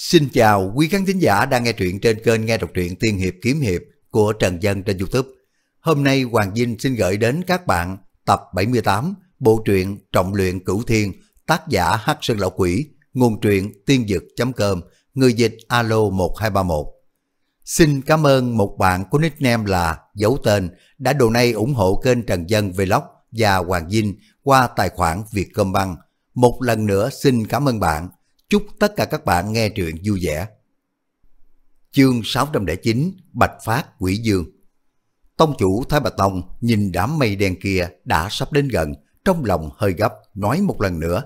Xin chào quý khán thính giả đang nghe truyện trên kênh nghe đọc truyện Tiên Hiệp Kiếm Hiệp của Trần Dân trên Youtube. Hôm nay Hoàng Vinh xin gửi đến các bạn tập 78 bộ truyện Trọng Luyện Cửu Thiên tác giả Hắc Sơn Lão Quỷ nguồn truyện tiên dực.com người dịch alo 1231. Xin cảm ơn một bạn có nickname là dấu tên đã đồ nay ủng hộ kênh Trần Dân Vlog và Hoàng Vinh qua tài khoản việt băng Một lần nữa xin cảm ơn bạn Chúc tất cả các bạn nghe truyện vui vẻ. Chương 609 Bạch Phát Quỷ Dương Tông chủ Thái Bạch Tông nhìn đám mây đen kia đã sắp đến gần, trong lòng hơi gấp, nói một lần nữa.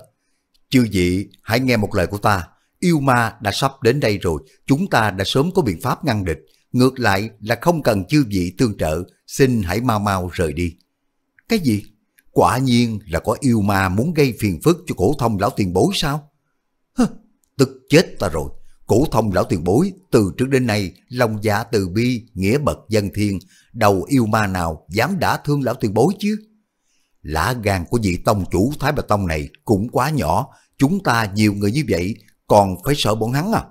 Chư vị, hãy nghe một lời của ta, yêu ma đã sắp đến đây rồi, chúng ta đã sớm có biện pháp ngăn địch, ngược lại là không cần chư vị tương trợ, xin hãy mau mau rời đi. Cái gì? Quả nhiên là có yêu ma muốn gây phiền phức cho cổ thông lão tiền bối sao? tức chết ta rồi. Cổ thông lão tiền bối, từ trước đến nay, lòng dạ từ bi, nghĩa bậc dân thiên, đầu yêu ma nào dám đả thương lão tiền bối chứ? Lã gan của vị tông chủ Thái Bà Tông này cũng quá nhỏ, chúng ta nhiều người như vậy còn phải sợ bọn hắn à?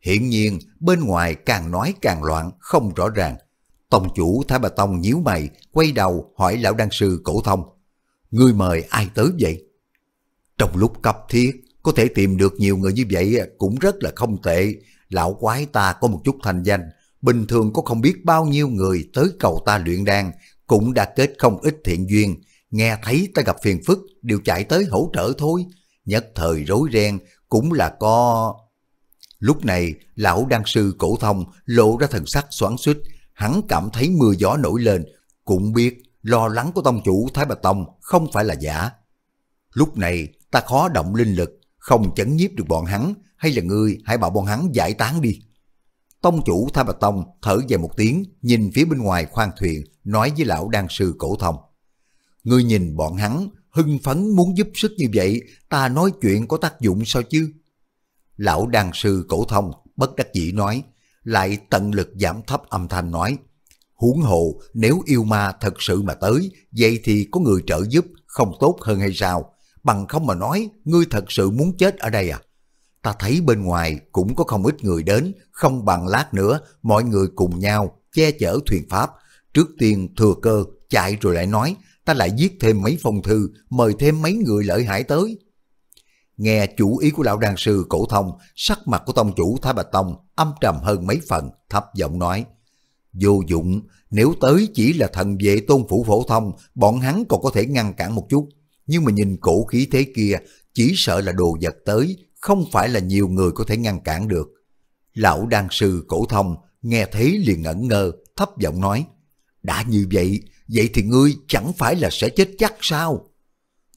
Hiện nhiên, bên ngoài càng nói càng loạn, không rõ ràng. Tông chủ Thái Bà Tông nhíu mày, quay đầu hỏi lão đăng sư cổ thông. Ngươi mời ai tới vậy? Trong lúc cấp thiết, có thể tìm được nhiều người như vậy cũng rất là không tệ. Lão quái ta có một chút thành danh, bình thường có không biết bao nhiêu người tới cầu ta luyện đan, cũng đã kết không ít thiện duyên, nghe thấy ta gặp phiền phức đều chạy tới hỗ trợ thôi. Nhất thời rối ren cũng là có... Lúc này, lão đan sư cổ thông lộ ra thần sắc xoắn xuýt, hắn cảm thấy mưa gió nổi lên, cũng biết lo lắng của tông chủ Thái Bạch Tông không phải là giả. Lúc này, ta khó động linh lực, không chấn nhiếp được bọn hắn, hay là ngươi hãy bảo bọn hắn giải tán đi. Tông chủ Tha Bạch Tông thở dài một tiếng, nhìn phía bên ngoài khoang thuyền, nói với lão đan sư cổ thông. Ngươi nhìn bọn hắn, hưng phấn muốn giúp sức như vậy, ta nói chuyện có tác dụng sao chứ? Lão đan sư cổ thông bất đắc dĩ nói, lại tận lực giảm thấp âm thanh nói. Huống hồ, nếu yêu ma thật sự mà tới, vậy thì có người trợ giúp không tốt hơn hay sao? bằng không mà nói, ngươi thật sự muốn chết ở đây à? Ta thấy bên ngoài cũng có không ít người đến, không bằng lát nữa, mọi người cùng nhau che chở thuyền Pháp. Trước tiên thừa cơ, chạy rồi lại nói, ta lại viết thêm mấy phong thư, mời thêm mấy người lợi hại tới. Nghe chủ ý của lão đan sư cổ thông, sắc mặt của tông chủ Thái Bạch Tông âm trầm hơn mấy phần, thấp giọng nói. Vô dụng, nếu tới chỉ là thần vệ tôn phủ phổ thông, bọn hắn còn có thể ngăn cản một chút nhưng mà nhìn cổ khí thế kia chỉ sợ là đồ vật tới, không phải là nhiều người có thể ngăn cản được. Lão đan sư cổ thông nghe thấy liền ngẩn ngơ, thấp giọng nói, đã như vậy, vậy thì ngươi chẳng phải là sẽ chết chắc sao?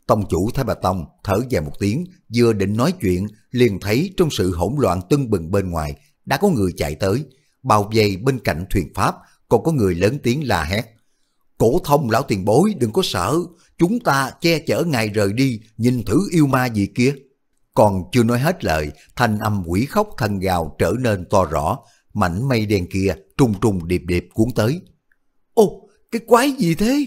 Tông chủ Thái Bà Tông thở dài một tiếng, vừa định nói chuyện, liền thấy trong sự hỗn loạn tưng bừng bên ngoài, đã có người chạy tới, bao vây bên cạnh thuyền Pháp, còn có người lớn tiếng la hét. Cổ thông lão tiền bối đừng có sợ, chúng ta che chở ngài rời đi, nhìn thử yêu ma gì kia. Còn chưa nói hết lời, thanh âm quỷ khóc thần gào trở nên to rõ, mảnh mây đen kia trùng trùng điệp điệp cuốn tới. Ô, cái quái gì thế?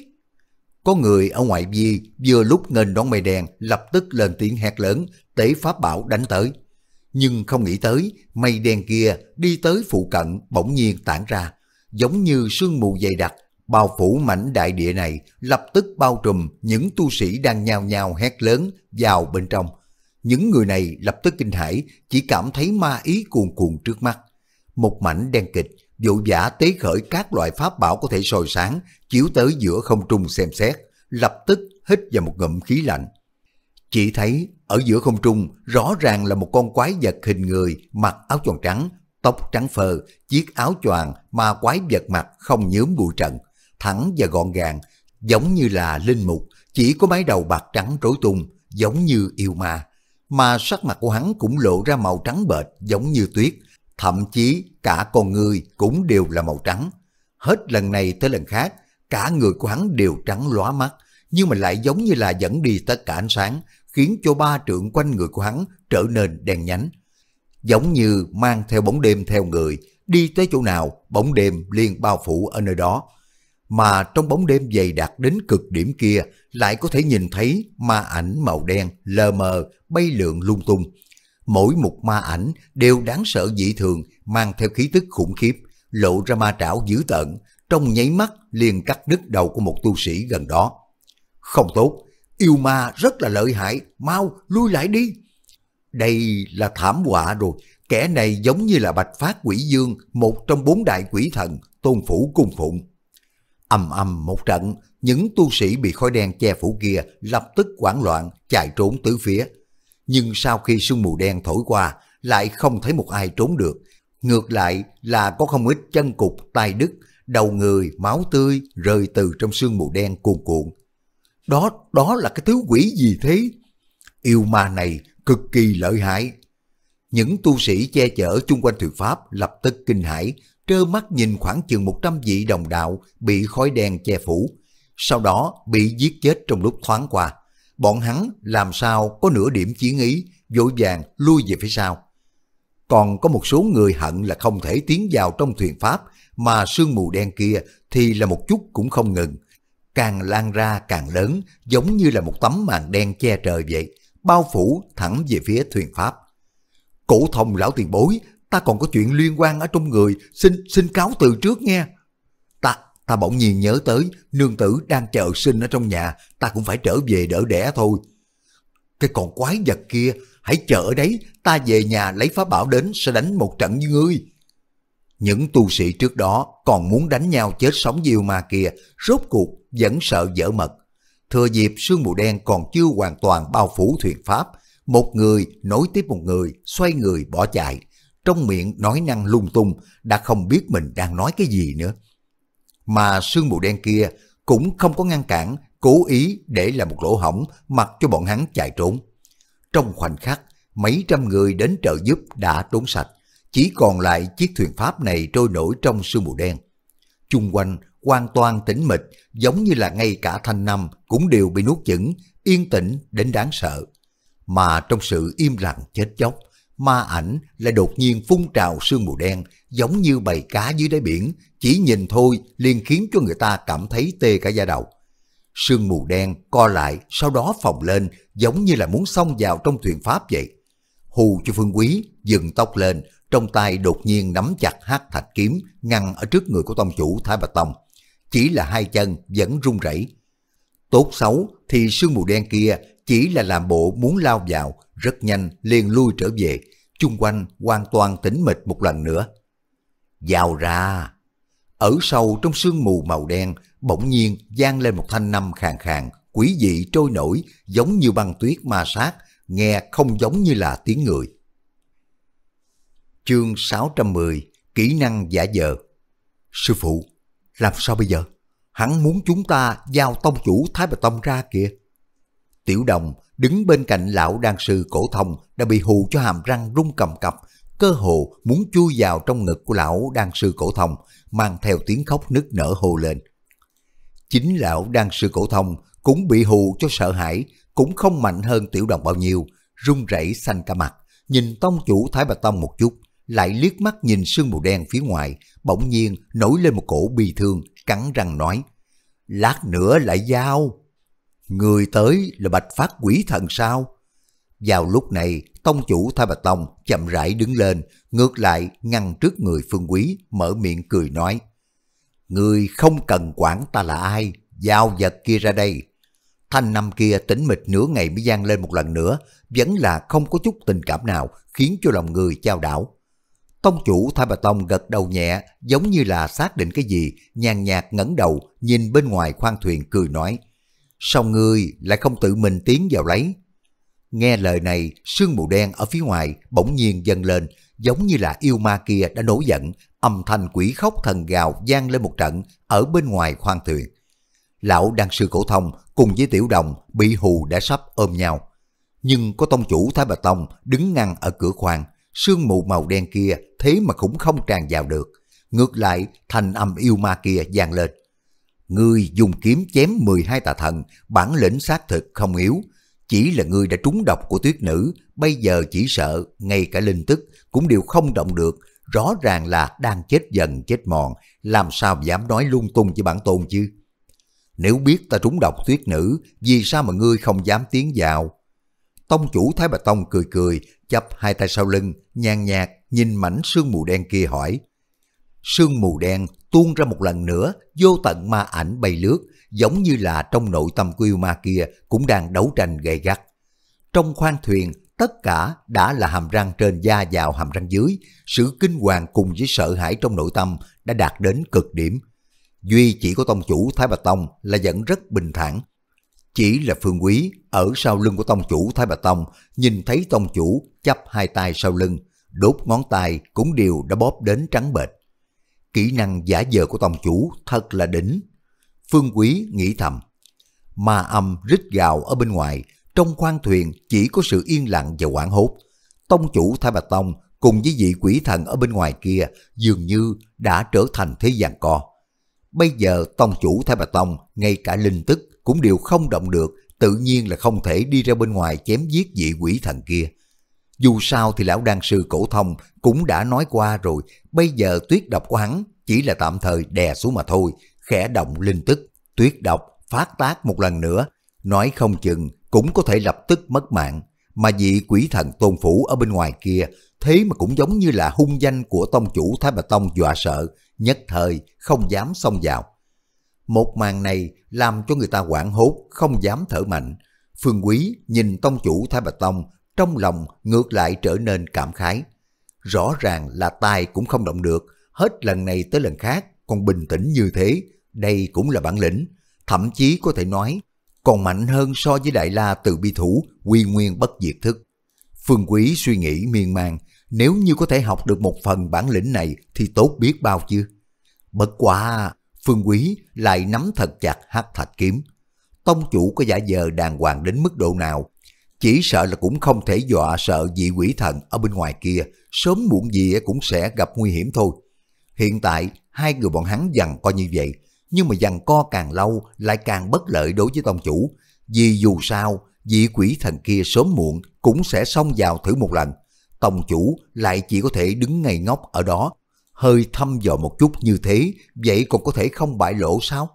Có người ở ngoại vi vừa lúc nghênh đón mây đen lập tức lên tiếng hét lớn, tế pháp bảo đánh tới. Nhưng không nghĩ tới, mây đen kia đi tới phụ cận bỗng nhiên tản ra, giống như sương mù dày đặc bao phủ mảnh đại địa này lập tức bao trùm những tu sĩ đang nhao nhao hét lớn vào bên trong. Những người này lập tức kinh hãi, chỉ cảm thấy ma ý cuồn cuồn trước mắt. Một mảnh đen kịch, vội giả tế khởi các loại pháp bảo có thể sồi sáng, chiếu tới giữa không trung xem xét, lập tức hít vào một ngụm khí lạnh. Chỉ thấy ở giữa không trung rõ ràng là một con quái vật hình người mặc áo choàng trắng, tóc trắng phơ, chiếc áo choàng mà quái vật mặc không nhớm bụi trần thẳng và gọn gàng, giống như là linh mục, chỉ có mái đầu bạc trắng rối tung, giống như yêu ma. Mà sắc mặt của hắn cũng lộ ra màu trắng bệch giống như tuyết, thậm chí cả con người cũng đều là màu trắng. Hết lần này tới lần khác, cả người của hắn đều trắng lóa mắt, nhưng mà lại giống như là dẫn đi tất cả ánh sáng, khiến cho ba trượng quanh người của hắn trở nên đen nhánh. Giống như mang theo bóng đêm theo người, đi tới chỗ nào, bóng đêm liền bao phủ ở nơi đó, mà trong bóng đêm dày đặc đến cực điểm kia lại có thể nhìn thấy ma ảnh màu đen lờ mờ bay lượn lung tung. Mỗi một ma ảnh đều đáng sợ dị thường mang theo khí tức khủng khiếp, lộ ra ma trảo dữ tợn, trong nháy mắt liền cắt đứt đầu của một tu sĩ gần đó. Không tốt, yêu ma rất là lợi hại, mau lui lại đi. Đây là thảm họa rồi, kẻ này giống như là Bạch Phát Quỷ Dương, một trong bốn đại quỷ thần, tôn phủ cung phụng ầm ầm một trận, những tu sĩ bị khói đen che phủ kia lập tức hoảng loạn, chạy trốn tứ phía. Nhưng sau khi sương mù đen thổi qua, lại không thấy một ai trốn được. Ngược lại là có không ít chân cục, tai đứt, đầu người, máu tươi rơi từ trong sương mù đen cuồn cuộn. Đó, đó là cái thứ quỷ gì thế? Yêu ma này cực kỳ lợi hại. Những tu sĩ che chở chung quanh thuyền Pháp lập tức kinh hãi, trơ mắt nhìn khoảng chừng 100 vị đồng đạo bị khói đen che phủ, sau đó bị giết chết trong lúc thoáng qua. Bọn hắn làm sao có nửa điểm chiến ý, vội vàng lui về phía sau. Còn có một số người hận là không thể tiến vào trong thuyền Pháp, mà sương mù đen kia thì là một chút cũng không ngừng. Càng lan ra càng lớn, giống như là một tấm màn đen che trời vậy, bao phủ thẳng về phía thuyền Pháp. Cổ thông lão tiền bối ta còn có chuyện liên quan ở trong người, xin xin cáo từ trước nghe. Ta, ta bỗng nhiên nhớ tới, nương tử đang chờ sinh ở trong nhà, ta cũng phải trở về đỡ đẻ thôi. Cái con quái vật kia, hãy chờ ở đấy, ta về nhà lấy phá bảo đến sẽ đánh một trận với ngươi. Những tu sĩ trước đó còn muốn đánh nhau chết sống diêu ma kia, rốt cuộc vẫn sợ dở mật. Thừa dịp sương mù đen còn chưa hoàn toàn bao phủ thuyền Pháp, một người nối tiếp một người, xoay người bỏ chạy trong miệng nói năng lung tung, đã không biết mình đang nói cái gì nữa. Mà sương mù đen kia cũng không có ngăn cản, cố ý để là một lỗ hỏng mặc cho bọn hắn chạy trốn. Trong khoảnh khắc, mấy trăm người đến trợ giúp đã trốn sạch, chỉ còn lại chiếc thuyền Pháp này trôi nổi trong sương mù đen. Chung quanh hoàn toàn tĩnh mịch, giống như là ngay cả thanh năm cũng đều bị nuốt chửng, yên tĩnh đến đáng sợ. Mà trong sự im lặng chết chóc, ma ảnh lại đột nhiên phun trào sương mù đen, giống như bầy cá dưới đáy biển, chỉ nhìn thôi liền khiến cho người ta cảm thấy tê cả da đầu. Sương mù đen co lại, sau đó phồng lên, giống như là muốn xông vào trong thuyền Pháp vậy. Hù cho Phương Quý dừng tóc lên, trong tay đột nhiên nắm chặt hát thạch kiếm ngăn ở trước người của tông chủ Thái Bạch Tông. Chỉ là hai chân vẫn run rẩy. Tốt xấu thì sương mù đen kia chỉ là làm bộ muốn lao vào, rất nhanh liền lui trở về, chung quanh hoàn toàn tĩnh mịch một lần nữa. Vào ra, ở sâu trong sương mù màu đen, bỗng nhiên vang lên một thanh năm khàn khàn, quý dị trôi nổi, giống như băng tuyết ma sát, nghe không giống như là tiếng người. Chương 610 Kỹ năng giả dờ Sư phụ, làm sao bây giờ? Hắn muốn chúng ta giao tông chủ Thái Bạch Tông ra kìa. Tiểu đồng đứng bên cạnh lão đan sư cổ thông đã bị hù cho hàm răng rung cầm cập, cơ hồ muốn chui vào trong ngực của lão đan sư cổ thông, mang theo tiếng khóc nức nở hô lên. Chính lão đan sư cổ thông cũng bị hù cho sợ hãi, cũng không mạnh hơn tiểu đồng bao nhiêu, run rẩy xanh cả mặt, nhìn tông chủ Thái Bạch Tông một chút, lại liếc mắt nhìn sương mù đen phía ngoài, bỗng nhiên nổi lên một cổ bi thương, cắn răng nói, lát nữa lại giao. Người tới là bạch phát quỷ thần sao? Vào lúc này, tông chủ Thái Bạch Tông chậm rãi đứng lên, ngược lại ngăn trước người phương quý, mở miệng cười nói. Người không cần quản ta là ai, giao vật kia ra đây. Thanh năm kia tỉnh mịch nửa ngày mới gian lên một lần nữa, vẫn là không có chút tình cảm nào khiến cho lòng người chao đảo. Tông chủ Thái Bà Tông gật đầu nhẹ, giống như là xác định cái gì, nhàn nhạt ngẩng đầu, nhìn bên ngoài khoang thuyền cười nói sao ngươi lại không tự mình tiến vào lấy? Nghe lời này, sương mù đen ở phía ngoài bỗng nhiên dâng lên, giống như là yêu ma kia đã nổi giận, âm thanh quỷ khóc thần gào gian lên một trận ở bên ngoài khoang thuyền. Lão đan sư cổ thông cùng với tiểu đồng bị hù đã sắp ôm nhau. Nhưng có tông chủ Thái Bà Tông đứng ngăn ở cửa khoang, sương mù màu đen kia thế mà cũng không tràn vào được. Ngược lại, thành âm yêu ma kia vang lên. Ngươi dùng kiếm chém 12 tà thần, bản lĩnh xác thực không yếu. Chỉ là ngươi đã trúng độc của tuyết nữ, bây giờ chỉ sợ, ngay cả linh tức cũng đều không động được. Rõ ràng là đang chết dần chết mòn, làm sao dám nói lung tung với bản tôn chứ? Nếu biết ta trúng độc tuyết nữ, vì sao mà ngươi không dám tiến vào? Tông chủ Thái bà Tông cười cười, chắp hai tay sau lưng, nhàn nhạt, nhìn mảnh sương mù đen kia hỏi. Sương mù đen tuôn ra một lần nữa, vô tận ma ảnh bay lướt, giống như là trong nội tâm của yêu ma kia cũng đang đấu tranh gay gắt. Trong khoang thuyền, tất cả đã là hàm răng trên da vào hàm răng dưới, sự kinh hoàng cùng với sợ hãi trong nội tâm đã đạt đến cực điểm. Duy chỉ có tông chủ Thái bà Tông là vẫn rất bình thản. Chỉ là phương quý ở sau lưng của tông chủ Thái bà Tông nhìn thấy tông chủ chắp hai tay sau lưng, đốt ngón tay cũng đều đã bóp đến trắng bệch. Kỹ năng giả dờ của tông chủ thật là đỉnh. Phương Quý nghĩ thầm. Ma âm rít gào ở bên ngoài, trong khoang thuyền chỉ có sự yên lặng và quảng hốt. Tông chủ Thái Bạch Tông cùng với vị quỷ thần ở bên ngoài kia dường như đã trở thành thế gian co. Bây giờ tông chủ Thái Bạch Tông ngay cả linh tức cũng đều không động được, tự nhiên là không thể đi ra bên ngoài chém giết vị quỷ thần kia. Dù sao thì lão đan sư cổ thông cũng đã nói qua rồi, bây giờ tuyết độc của hắn chỉ là tạm thời đè xuống mà thôi, khẽ động linh tức, tuyết độc phát tác một lần nữa, nói không chừng cũng có thể lập tức mất mạng, mà vị quỷ thần tôn phủ ở bên ngoài kia thế mà cũng giống như là hung danh của tông chủ Thái Bà Tông dọa sợ, nhất thời không dám xông vào. Một màn này làm cho người ta quảng hốt, không dám thở mạnh. Phương Quý nhìn tông chủ Thái Bà Tông trong lòng ngược lại trở nên cảm khái. Rõ ràng là tai cũng không động được, hết lần này tới lần khác, còn bình tĩnh như thế, đây cũng là bản lĩnh, thậm chí có thể nói, còn mạnh hơn so với Đại La từ bi thủ, quy nguyên bất diệt thức. Phương Quý suy nghĩ miên man, nếu như có thể học được một phần bản lĩnh này thì tốt biết bao chứ. Bất quá, Phương Quý lại nắm thật chặt hắc thạch kiếm. Tông chủ có giả giờ đàng hoàng đến mức độ nào chỉ sợ là cũng không thể dọa sợ dị quỷ thần ở bên ngoài kia, sớm muộn gì cũng sẽ gặp nguy hiểm thôi. Hiện tại, hai người bọn hắn dằn co như vậy, nhưng mà dằn co càng lâu lại càng bất lợi đối với tông chủ, vì dù sao, dị quỷ thần kia sớm muộn cũng sẽ xông vào thử một lần. Tông chủ lại chỉ có thể đứng ngay ngóc ở đó, hơi thăm dò một chút như thế, vậy còn có thể không bại lộ sao?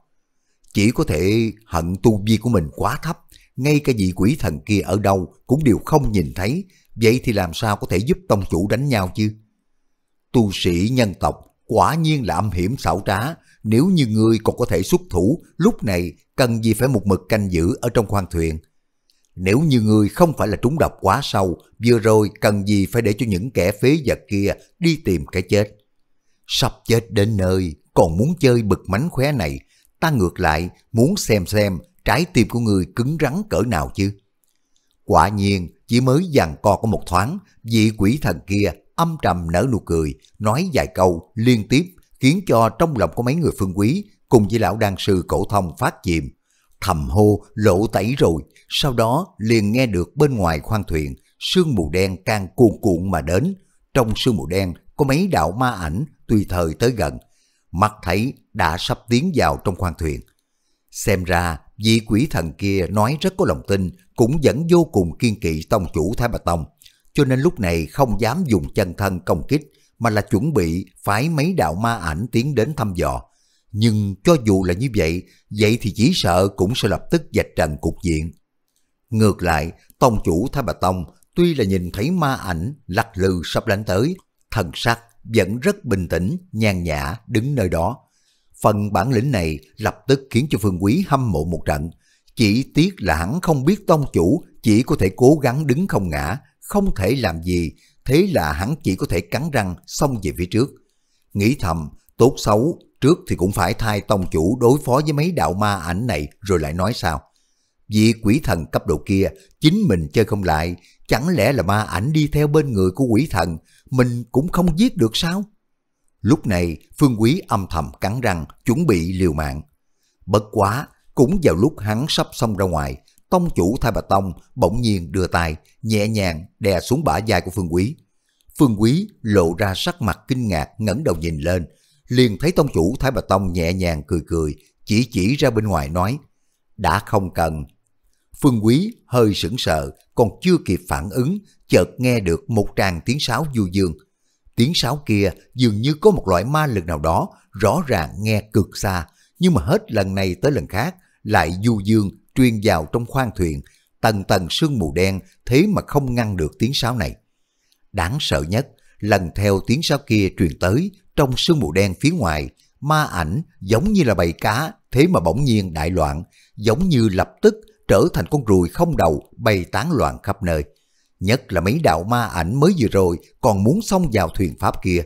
Chỉ có thể hận tu vi của mình quá thấp, ngay cả vị quỷ thần kia ở đâu cũng đều không nhìn thấy, vậy thì làm sao có thể giúp tông chủ đánh nhau chứ? Tu sĩ nhân tộc quả nhiên là âm hiểm xảo trá, nếu như ngươi còn có thể xuất thủ, lúc này cần gì phải một mực canh giữ ở trong khoang thuyền. Nếu như ngươi không phải là trúng độc quá sâu, vừa rồi cần gì phải để cho những kẻ phế vật kia đi tìm cái chết. Sắp chết đến nơi, còn muốn chơi bực mánh khóe này, ta ngược lại muốn xem xem trái tim của người cứng rắn cỡ nào chứ? Quả nhiên, chỉ mới dằn co có một thoáng, vị quỷ thần kia âm trầm nở nụ cười, nói vài câu liên tiếp khiến cho trong lòng của mấy người phương quý cùng với lão đan sư cổ thông phát chìm. Thầm hô lộ tẩy rồi, sau đó liền nghe được bên ngoài khoang thuyền, sương mù đen càng cuồn cuộn mà đến. Trong sương mù đen có mấy đạo ma ảnh tùy thời tới gần. Mắt thấy đã sắp tiến vào trong khoang thuyền. Xem ra, vị quỷ thần kia nói rất có lòng tin, cũng vẫn vô cùng kiên kỵ tông chủ Thái Bạch Tông, cho nên lúc này không dám dùng chân thân công kích, mà là chuẩn bị phái mấy đạo ma ảnh tiến đến thăm dò. Nhưng cho dù là như vậy, vậy thì chỉ sợ cũng sẽ lập tức dạch trần cục diện. Ngược lại, tông chủ Thái Bạch Tông tuy là nhìn thấy ma ảnh lắc lư sắp đánh tới, thần sắc vẫn rất bình tĩnh, nhàn nhã đứng nơi đó. Phần bản lĩnh này lập tức khiến cho Phương Quý hâm mộ một trận. Chỉ tiếc là hắn không biết tông chủ chỉ có thể cố gắng đứng không ngã, không thể làm gì, thế là hắn chỉ có thể cắn răng xông về phía trước. Nghĩ thầm, tốt xấu, trước thì cũng phải thay tông chủ đối phó với mấy đạo ma ảnh này rồi lại nói sao. Vì quỷ thần cấp độ kia, chính mình chơi không lại, chẳng lẽ là ma ảnh đi theo bên người của quỷ thần, mình cũng không giết được sao? Lúc này, Phương Quý âm thầm cắn răng, chuẩn bị liều mạng. Bất quá, cũng vào lúc hắn sắp xong ra ngoài, tông chủ Thái Bà Tông bỗng nhiên đưa tay, nhẹ nhàng đè xuống bả vai của Phương Quý. Phương Quý lộ ra sắc mặt kinh ngạc ngẩng đầu nhìn lên, liền thấy tông chủ Thái Bà Tông nhẹ nhàng cười cười, chỉ chỉ ra bên ngoài nói, đã không cần. Phương Quý hơi sững sờ, còn chưa kịp phản ứng, chợt nghe được một tràng tiếng sáo du dương Tiếng sáo kia dường như có một loại ma lực nào đó rõ ràng nghe cực xa, nhưng mà hết lần này tới lần khác lại du dương truyền vào trong khoang thuyền, tầng tầng sương mù đen thế mà không ngăn được tiếng sáo này. Đáng sợ nhất, lần theo tiếng sáo kia truyền tới trong sương mù đen phía ngoài, ma ảnh giống như là bầy cá thế mà bỗng nhiên đại loạn, giống như lập tức trở thành con ruồi không đầu bay tán loạn khắp nơi. Nhất là mấy đạo ma ảnh mới vừa rồi còn muốn xông vào thuyền Pháp kia.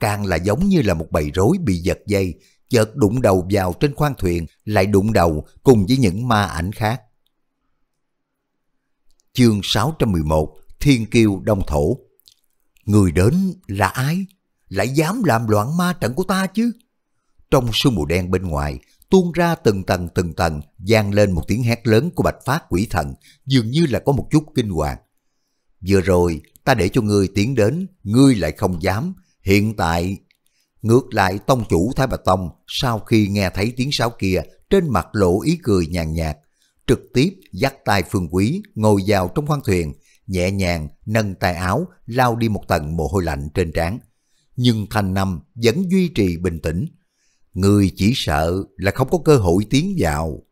Càng là giống như là một bầy rối bị giật dây, chợt đụng đầu vào trên khoang thuyền, lại đụng đầu cùng với những ma ảnh khác. Chương 611 Thiên Kiêu Đông Thổ Người đến là ai? Lại dám làm loạn ma trận của ta chứ? Trong sương mù đen bên ngoài, tuôn ra từng tầng từng tầng, vang lên một tiếng hét lớn của bạch phát quỷ thần, dường như là có một chút kinh hoàng. Vừa rồi, ta để cho ngươi tiến đến, ngươi lại không dám. Hiện tại, ngược lại tông chủ Thái Bạch Tông sau khi nghe thấy tiếng sáo kia trên mặt lộ ý cười nhàn nhạt, trực tiếp dắt tay Phương Quý ngồi vào trong khoang thuyền, nhẹ nhàng nâng tay áo lao đi một tầng mồ hôi lạnh trên trán. Nhưng thành Năm vẫn duy trì bình tĩnh. Người chỉ sợ là không có cơ hội tiến vào.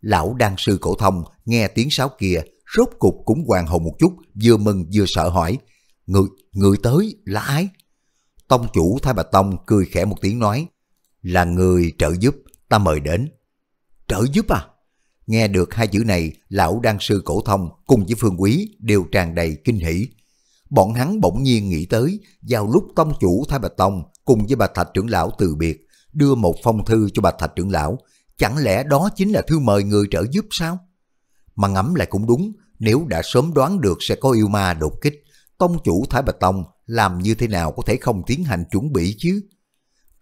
Lão đan sư cổ thông nghe tiếng sáo kia rốt cục cũng hoàng hồn một chút, vừa mừng vừa sợ hỏi, người, người tới là ai? Tông chủ Thái bà Tông cười khẽ một tiếng nói, là người trợ giúp, ta mời đến. Trợ giúp à? Nghe được hai chữ này, lão đan sư cổ thông cùng với phương quý đều tràn đầy kinh hỉ. Bọn hắn bỗng nhiên nghĩ tới, vào lúc tông chủ Thái bà Tông cùng với bà Thạch trưởng lão từ biệt, đưa một phong thư cho bà Thạch trưởng lão, chẳng lẽ đó chính là thư mời người trợ giúp sao? mà ngẫm lại cũng đúng, nếu đã sớm đoán được sẽ có yêu ma đột kích, tông chủ Thái Bạch Tông làm như thế nào có thể không tiến hành chuẩn bị chứ?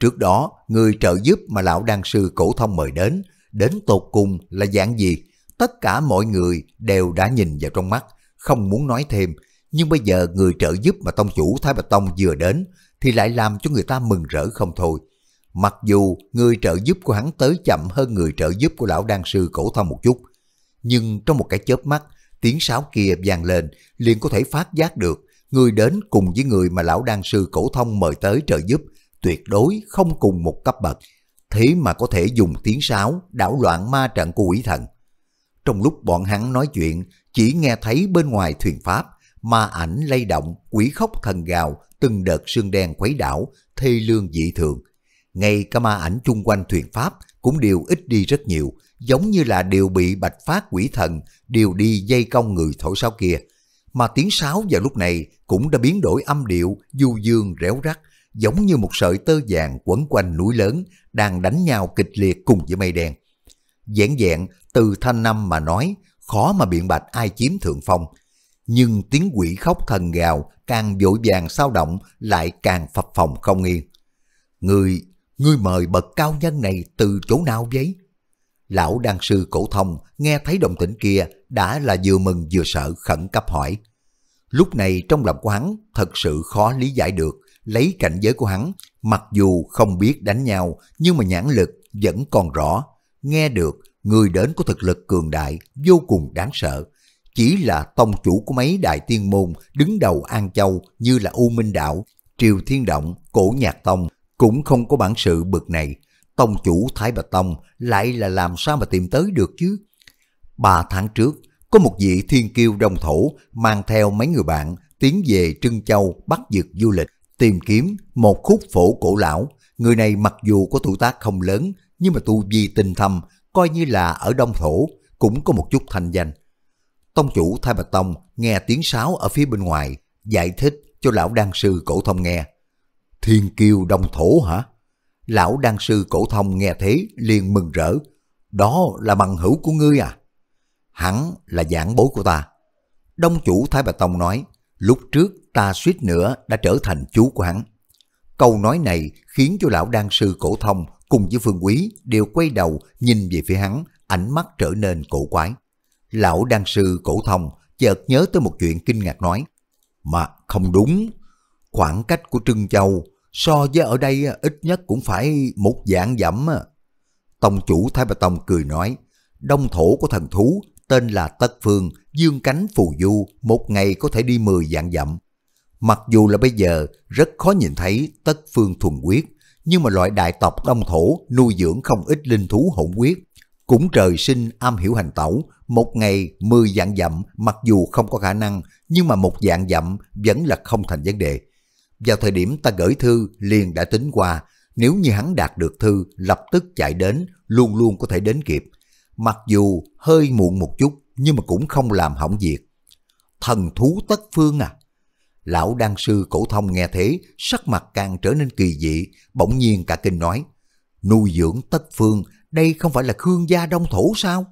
Trước đó, người trợ giúp mà lão đan sư cổ thông mời đến, đến tột cùng là dạng gì? Tất cả mọi người đều đã nhìn vào trong mắt, không muốn nói thêm, nhưng bây giờ người trợ giúp mà tông chủ Thái Bạch Tông vừa đến thì lại làm cho người ta mừng rỡ không thôi. Mặc dù người trợ giúp của hắn tới chậm hơn người trợ giúp của lão đan sư cổ thông một chút, nhưng trong một cái chớp mắt, tiếng sáo kia vang lên, liền có thể phát giác được, người đến cùng với người mà lão đan sư cổ thông mời tới trợ giúp, tuyệt đối không cùng một cấp bậc, thế mà có thể dùng tiếng sáo đảo loạn ma trận của quỷ thần. Trong lúc bọn hắn nói chuyện, chỉ nghe thấy bên ngoài thuyền pháp, ma ảnh lay động, quỷ khóc thần gào, từng đợt sương đen quấy đảo, thê lương dị thường. Ngay cả ma ảnh chung quanh thuyền pháp cũng đều ít đi rất nhiều, giống như là đều bị bạch phát quỷ thần đều đi dây cong người thổi sáo kia. Mà tiếng sáo vào lúc này cũng đã biến đổi âm điệu, du dương réo rắc, giống như một sợi tơ vàng quấn quanh núi lớn đang đánh nhau kịch liệt cùng với mây đen. Dẻn dẹn từ thanh năm mà nói, khó mà biện bạch ai chiếm thượng phong. Nhưng tiếng quỷ khóc thần gào càng vội vàng sao động lại càng phập phòng không yên. Người, người mời bậc cao nhân này từ chỗ nào vậy? Lão đan sư cổ thông nghe thấy động tĩnh kia đã là vừa mừng vừa sợ khẩn cấp hỏi. Lúc này trong lòng của hắn thật sự khó lý giải được, lấy cảnh giới của hắn, mặc dù không biết đánh nhau nhưng mà nhãn lực vẫn còn rõ. Nghe được, người đến có thực lực cường đại, vô cùng đáng sợ. Chỉ là tông chủ của mấy đại tiên môn đứng đầu An Châu như là U Minh Đạo, Triều Thiên Động, Cổ Nhạc Tông cũng không có bản sự bực này tông chủ Thái Bạch Tông lại là làm sao mà tìm tới được chứ? Ba tháng trước, có một vị thiên kiêu đông thổ mang theo mấy người bạn tiến về Trân Châu bắt dược du lịch, tìm kiếm một khúc phổ cổ lão. Người này mặc dù có tuổi tác không lớn, nhưng mà tu vi tinh thâm, coi như là ở đông thổ, cũng có một chút thanh danh. Tông chủ Thái Bạch Tông nghe tiếng sáo ở phía bên ngoài, giải thích cho lão đan sư cổ thông nghe. Thiên kiêu đông thổ hả? Lão đan sư cổ thông nghe thế liền mừng rỡ. Đó là bằng hữu của ngươi à? Hắn là giảng bối của ta. Đông chủ Thái Bà Tông nói, lúc trước ta suýt nữa đã trở thành chú của hắn. Câu nói này khiến cho lão đan sư cổ thông cùng với phương quý đều quay đầu nhìn về phía hắn, ánh mắt trở nên cổ quái. Lão đan sư cổ thông chợt nhớ tới một chuyện kinh ngạc nói, mà không đúng, khoảng cách của Trưng Châu so với ở đây ít nhất cũng phải một dạng dẫm. Tông chủ Thái Bà Tông cười nói, đông thổ của thần thú tên là Tất Phương, dương cánh phù du, một ngày có thể đi 10 dạng dặm. Mặc dù là bây giờ rất khó nhìn thấy Tất Phương thuần quyết, nhưng mà loại đại tộc đông thổ nuôi dưỡng không ít linh thú hỗn quyết, Cũng trời sinh am hiểu hành tẩu, một ngày 10 dạng dặm mặc dù không có khả năng, nhưng mà một dạng dặm vẫn là không thành vấn đề. Vào thời điểm ta gửi thư liền đã tính qua, nếu như hắn đạt được thư lập tức chạy đến, luôn luôn có thể đến kịp. Mặc dù hơi muộn một chút nhưng mà cũng không làm hỏng việc. Thần thú tất phương à! Lão đan sư cổ thông nghe thế, sắc mặt càng trở nên kỳ dị, bỗng nhiên cả kinh nói, nuôi dưỡng tất phương, đây không phải là Khương gia đông thổ sao?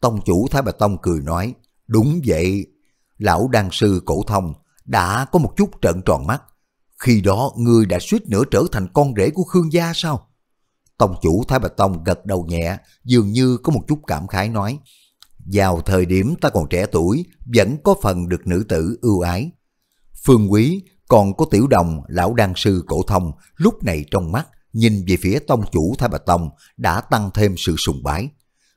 Tông chủ Thái Bà Tông cười nói, đúng vậy. Lão đan sư cổ thông đã có một chút trợn tròn mắt, khi đó ngươi đã suýt nữa trở thành con rể của Khương gia sao? Tông chủ Thái Bạch Tông gật đầu nhẹ, dường như có một chút cảm khái nói. Vào thời điểm ta còn trẻ tuổi, vẫn có phần được nữ tử ưu ái. Phương Quý còn có tiểu đồng lão đan sư cổ thông lúc này trong mắt nhìn về phía tông chủ Thái Bạch Tông đã tăng thêm sự sùng bái.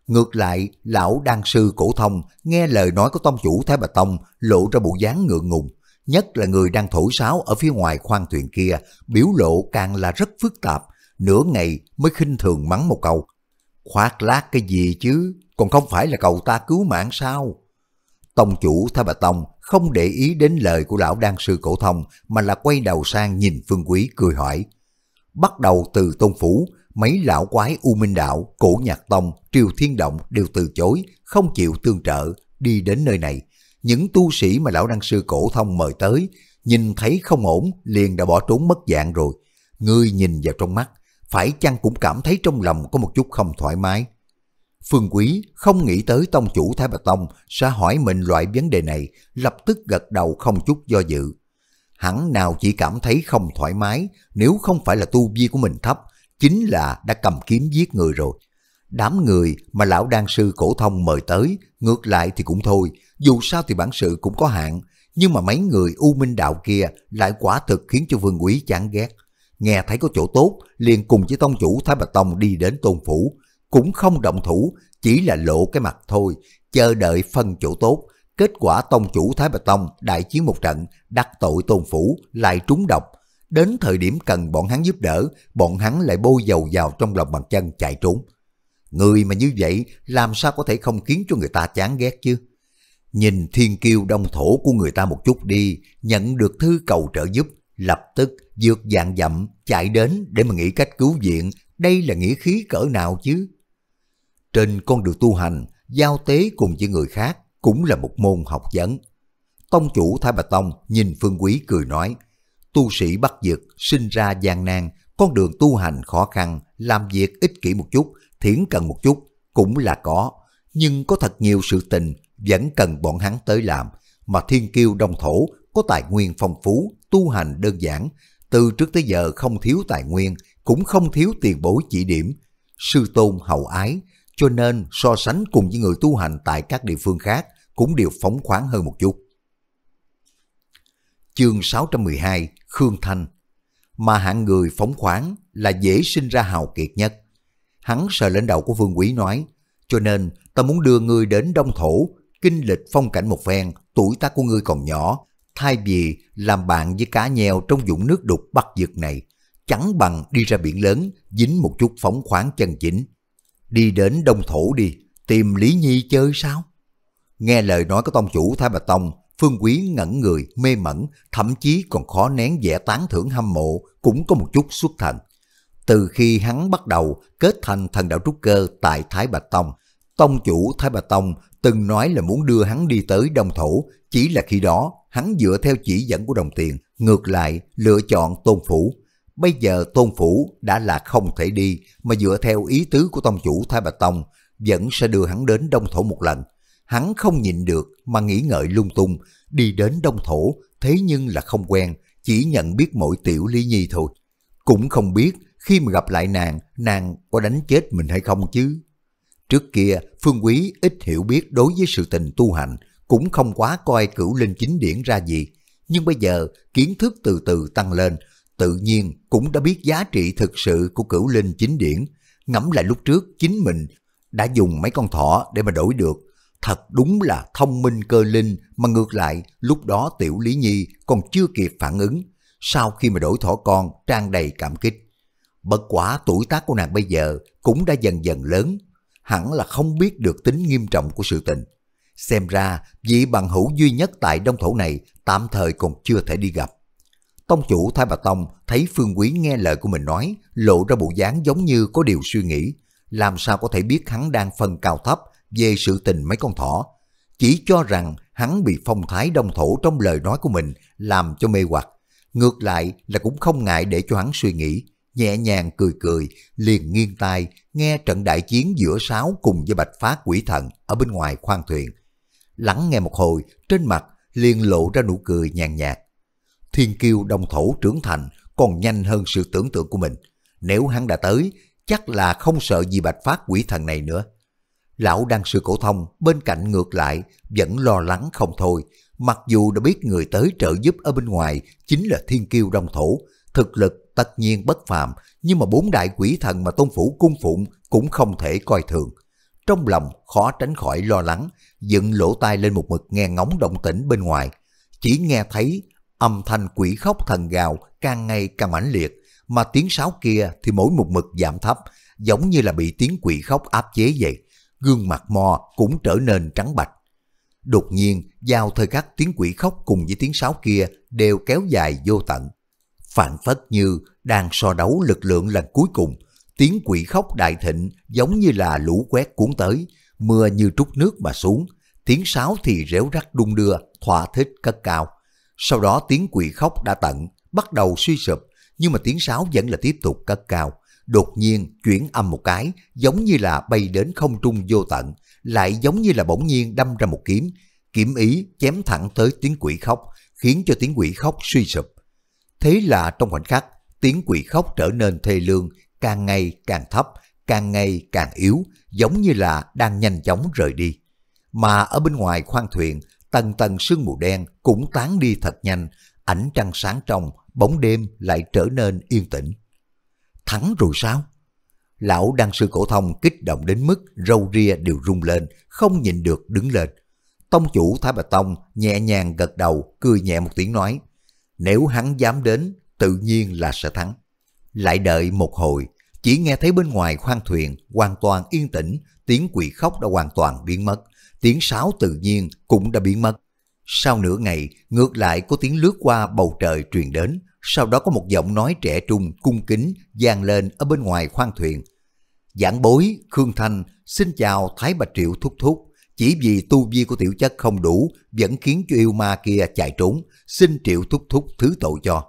Ngược lại, lão đan sư cổ thông nghe lời nói của tông chủ Thái Bạch Tông lộ ra bộ dáng ngượng ngùng nhất là người đang thổi sáo ở phía ngoài khoang thuyền kia, biểu lộ càng là rất phức tạp, nửa ngày mới khinh thường mắng một câu. Khoác lát cái gì chứ, còn không phải là cầu ta cứu mạng sao? Tông chủ Thái Bà Tông không để ý đến lời của lão đan sư cổ thông mà là quay đầu sang nhìn Phương Quý cười hỏi. Bắt đầu từ Tôn Phủ, mấy lão quái U Minh Đạo, Cổ Nhạc Tông, Triều Thiên Động đều từ chối, không chịu tương trợ, đi đến nơi này những tu sĩ mà lão đăng sư cổ thông mời tới, nhìn thấy không ổn liền đã bỏ trốn mất dạng rồi. người nhìn vào trong mắt, phải chăng cũng cảm thấy trong lòng có một chút không thoải mái. Phương Quý không nghĩ tới tông chủ Thái Bạch Tông sẽ hỏi mình loại vấn đề này, lập tức gật đầu không chút do dự. Hẳn nào chỉ cảm thấy không thoải mái, nếu không phải là tu vi của mình thấp, chính là đã cầm kiếm giết người rồi. Đám người mà lão đan sư cổ thông mời tới, ngược lại thì cũng thôi, dù sao thì bản sự cũng có hạn, nhưng mà mấy người u minh đạo kia lại quả thực khiến cho vương quý chán ghét. Nghe thấy có chỗ tốt, liền cùng với tông chủ Thái Bạch Tông đi đến tôn phủ, cũng không động thủ, chỉ là lộ cái mặt thôi, chờ đợi phân chỗ tốt. Kết quả tông chủ Thái Bạch Tông đại chiến một trận, đắc tội tôn phủ, lại trúng độc. Đến thời điểm cần bọn hắn giúp đỡ, bọn hắn lại bôi dầu vào trong lòng bàn chân chạy trốn. Người mà như vậy làm sao có thể không khiến cho người ta chán ghét chứ? Nhìn thiên kiêu đông thổ của người ta một chút đi, nhận được thư cầu trợ giúp, lập tức dược dạng dặm chạy đến để mà nghĩ cách cứu viện, đây là nghĩa khí cỡ nào chứ? Trên con đường tu hành, giao tế cùng với người khác cũng là một môn học vấn. Tông chủ Thái Bà Tông nhìn Phương Quý cười nói, tu sĩ Bắc Dược sinh ra gian nan, con đường tu hành khó khăn, làm việc ích kỷ một chút Thiển cần một chút, cũng là có, nhưng có thật nhiều sự tình vẫn cần bọn hắn tới làm, mà thiên kiêu đông thổ có tài nguyên phong phú, tu hành đơn giản, từ trước tới giờ không thiếu tài nguyên, cũng không thiếu tiền bối chỉ điểm, sư tôn hậu ái, cho nên so sánh cùng với người tu hành tại các địa phương khác cũng đều phóng khoáng hơn một chút. Chương 612 Khương Thanh Mà hạng người phóng khoáng là dễ sinh ra hào kiệt nhất. Hắn sợ lãnh đạo của Vương Quý nói, cho nên ta muốn đưa ngươi đến Đông Thổ, kinh lịch phong cảnh một phen, tuổi tác của ngươi còn nhỏ, thay vì làm bạn với cá nheo trong vũng nước đục bắt giật này, chẳng bằng đi ra biển lớn, dính một chút phóng khoáng chân chính. Đi đến Đông Thổ đi, tìm Lý Nhi chơi sao? Nghe lời nói của tông chủ Thái Bà Tông, Phương Quý ngẩn người, mê mẩn, thậm chí còn khó nén vẻ tán thưởng hâm mộ, cũng có một chút xuất thần. Từ khi hắn bắt đầu kết thành thần đạo trúc cơ tại Thái Bạch Tông, Tông chủ Thái Bạch Tông từng nói là muốn đưa hắn đi tới Đông Thổ, chỉ là khi đó hắn dựa theo chỉ dẫn của đồng tiền, ngược lại lựa chọn Tôn Phủ. Bây giờ Tôn Phủ đã là không thể đi, mà dựa theo ý tứ của Tông chủ Thái Bạch Tông, vẫn sẽ đưa hắn đến Đông Thổ một lần. Hắn không nhịn được mà nghĩ ngợi lung tung, đi đến Đông Thổ, thế nhưng là không quen, chỉ nhận biết mỗi tiểu ly Nhi thôi. Cũng không biết khi mà gặp lại nàng, nàng có đánh chết mình hay không chứ? Trước kia, Phương Quý ít hiểu biết đối với sự tình tu hành, cũng không quá coi cửu linh chính điển ra gì. Nhưng bây giờ, kiến thức từ từ tăng lên, tự nhiên cũng đã biết giá trị thực sự của cửu linh chính điển. Ngẫm lại lúc trước, chính mình đã dùng mấy con thỏ để mà đổi được. Thật đúng là thông minh cơ linh, mà ngược lại, lúc đó tiểu Lý Nhi còn chưa kịp phản ứng. Sau khi mà đổi thỏ con, trang đầy cảm kích. Bất quả tuổi tác của nàng bây giờ cũng đã dần dần lớn, hẳn là không biết được tính nghiêm trọng của sự tình. Xem ra vị bằng hữu duy nhất tại đông thổ này tạm thời còn chưa thể đi gặp. Tông chủ Thái Bà Tông thấy Phương Quý nghe lời của mình nói, lộ ra bộ dáng giống như có điều suy nghĩ, làm sao có thể biết hắn đang phân cao thấp về sự tình mấy con thỏ. Chỉ cho rằng hắn bị phong thái đông thổ trong lời nói của mình làm cho mê hoặc. Ngược lại là cũng không ngại để cho hắn suy nghĩ, nhẹ nhàng cười cười, liền nghiêng tai nghe trận đại chiến giữa sáu cùng với Bạch phát Quỷ Thần ở bên ngoài khoang thuyền. Lắng nghe một hồi, trên mặt liền lộ ra nụ cười nhàn nhạt. Thiên kiêu đồng thổ trưởng thành còn nhanh hơn sự tưởng tượng của mình. Nếu hắn đã tới, chắc là không sợ gì Bạch Phát Quỷ Thần này nữa. Lão đang sư cổ thông bên cạnh ngược lại vẫn lo lắng không thôi, mặc dù đã biết người tới trợ giúp ở bên ngoài chính là thiên kiêu đồng thổ, thực lực tất nhiên bất phàm, nhưng mà bốn đại quỷ thần mà tôn phủ cung phụng cũng không thể coi thường. Trong lòng khó tránh khỏi lo lắng, dựng lỗ tai lên một mực nghe ngóng động tĩnh bên ngoài. Chỉ nghe thấy âm thanh quỷ khóc thần gào càng ngày càng mãnh liệt, mà tiếng sáo kia thì mỗi một mực giảm thấp, giống như là bị tiếng quỷ khóc áp chế vậy. Gương mặt mò cũng trở nên trắng bạch. Đột nhiên, vào thời khắc tiếng quỷ khóc cùng với tiếng sáo kia đều kéo dài vô tận phản phất như đang so đấu lực lượng lần cuối cùng. Tiếng quỷ khóc đại thịnh giống như là lũ quét cuốn tới, mưa như trút nước mà xuống. Tiếng sáo thì réo rắc đung đưa, thỏa thích cất cao. Sau đó tiếng quỷ khóc đã tận, bắt đầu suy sụp, nhưng mà tiếng sáo vẫn là tiếp tục cất cao. Đột nhiên chuyển âm một cái, giống như là bay đến không trung vô tận, lại giống như là bỗng nhiên đâm ra một kiếm. Kiếm ý chém thẳng tới tiếng quỷ khóc, khiến cho tiếng quỷ khóc suy sụp Thế là trong khoảnh khắc, tiếng quỷ khóc trở nên thê lương, càng ngày càng thấp, càng ngày càng yếu, giống như là đang nhanh chóng rời đi. Mà ở bên ngoài khoang thuyền, tầng tầng sương mù đen cũng tán đi thật nhanh, ảnh trăng sáng trong, bóng đêm lại trở nên yên tĩnh. Thắng rồi sao? Lão đăng sư cổ thông kích động đến mức râu ria đều rung lên, không nhìn được đứng lên. Tông chủ Thái Bạch Tông nhẹ nhàng gật đầu, cười nhẹ một tiếng nói, nếu hắn dám đến, tự nhiên là sẽ thắng. Lại đợi một hồi, chỉ nghe thấy bên ngoài khoang thuyền hoàn toàn yên tĩnh, tiếng quỷ khóc đã hoàn toàn biến mất, tiếng sáo tự nhiên cũng đã biến mất. Sau nửa ngày, ngược lại có tiếng lướt qua bầu trời truyền đến, sau đó có một giọng nói trẻ trung cung kính vang lên ở bên ngoài khoang thuyền. Giảng bối, Khương Thanh, xin chào Thái Bạch Triệu Thúc Thúc, chỉ vì tu vi của tiểu chất không đủ, vẫn khiến cho yêu ma kia chạy trốn, xin triệu thúc thúc thứ tội cho.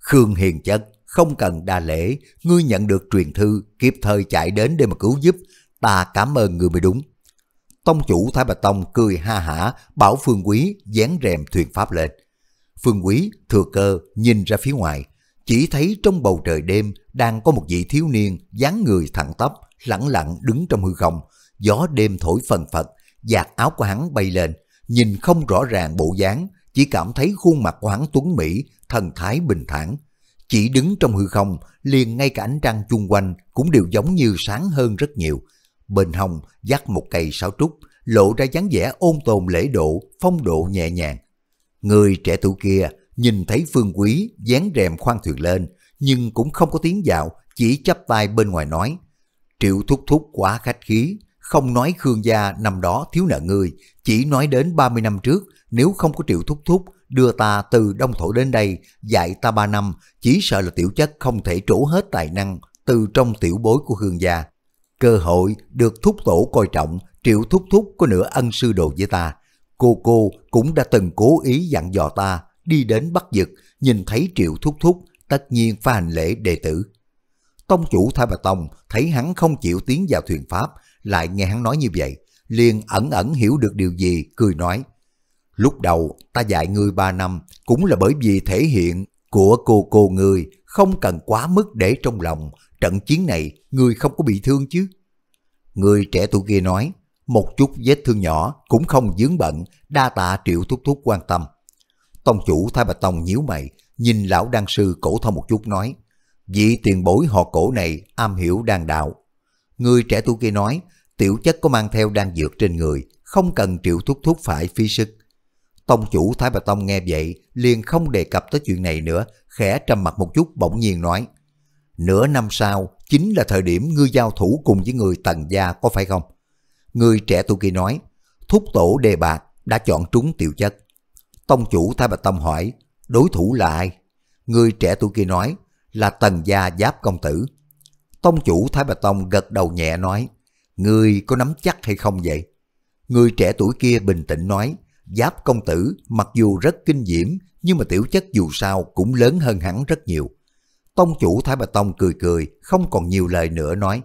Khương hiền chất, không cần đa lễ, ngươi nhận được truyền thư, kịp thời chạy đến để mà cứu giúp, ta cảm ơn người mới đúng. Tông chủ Thái Bạch Tông cười ha hả, bảo Phương Quý dán rèm thuyền pháp lên. Phương Quý thừa cơ nhìn ra phía ngoài, chỉ thấy trong bầu trời đêm đang có một vị thiếu niên dáng người thẳng tắp, lẳng lặng đứng trong hư không, gió đêm thổi phần phật, giặt áo của hắn bay lên, nhìn không rõ ràng bộ dáng, chỉ cảm thấy khuôn mặt của hắn tuấn Mỹ, thần thái bình thản Chỉ đứng trong hư không, liền ngay cả ánh trăng chung quanh cũng đều giống như sáng hơn rất nhiều. Bên hồng dắt một cây sáo trúc, lộ ra dáng vẻ ôn tồn lễ độ, phong độ nhẹ nhàng. Người trẻ tuổi kia nhìn thấy Phương Quý dán rèm khoan thuyền lên, nhưng cũng không có tiếng dạo, chỉ chắp tay bên ngoài nói. Triệu thúc thúc quá khách khí, không nói Khương gia năm đó thiếu nợ người, chỉ nói đến 30 năm trước, nếu không có triệu thúc thúc, đưa ta từ Đông Thổ đến đây, dạy ta 3 năm, chỉ sợ là tiểu chất không thể trổ hết tài năng từ trong tiểu bối của Khương gia. Cơ hội được thúc tổ coi trọng, triệu thúc thúc có nửa ân sư đồ với ta. Cô cô cũng đã từng cố ý dặn dò ta, đi đến Bắc Dực, nhìn thấy triệu thúc thúc, tất nhiên phải hành lễ đệ tử. Tông chủ Thái Bà Tông thấy hắn không chịu tiến vào thuyền Pháp, lại nghe hắn nói như vậy, liền ẩn ẩn hiểu được điều gì, cười nói. Lúc đầu ta dạy ngươi ba năm cũng là bởi vì thể hiện của cô cô ngươi không cần quá mức để trong lòng, trận chiến này ngươi không có bị thương chứ. Người trẻ tuổi kia nói, một chút vết thương nhỏ cũng không dướng bận, đa tạ triệu thúc thúc quan tâm. Tông chủ thay bà Tông nhíu mày, nhìn lão đan sư cổ thông một chút nói, vị tiền bối họ cổ này am hiểu đan đạo, Người trẻ tu kia nói, tiểu chất có mang theo đang dược trên người, không cần triệu thuốc thúc phải phí sức. Tông chủ Thái Bà Tông nghe vậy, liền không đề cập tới chuyện này nữa, khẽ trầm mặt một chút bỗng nhiên nói. Nửa năm sau, chính là thời điểm ngươi giao thủ cùng với người tần gia có phải không? Người trẻ tu kia nói, thúc tổ đề bạc đã chọn trúng tiểu chất. Tông chủ Thái Bà Tông hỏi, đối thủ là ai? Người trẻ tu kia nói, là tần gia giáp công tử. Tông chủ Thái Bạch Tông gật đầu nhẹ nói, Người có nắm chắc hay không vậy? Người trẻ tuổi kia bình tĩnh nói, Giáp công tử mặc dù rất kinh diễm, nhưng mà tiểu chất dù sao cũng lớn hơn hắn rất nhiều. Tông chủ Thái Bạch Tông cười cười, không còn nhiều lời nữa nói.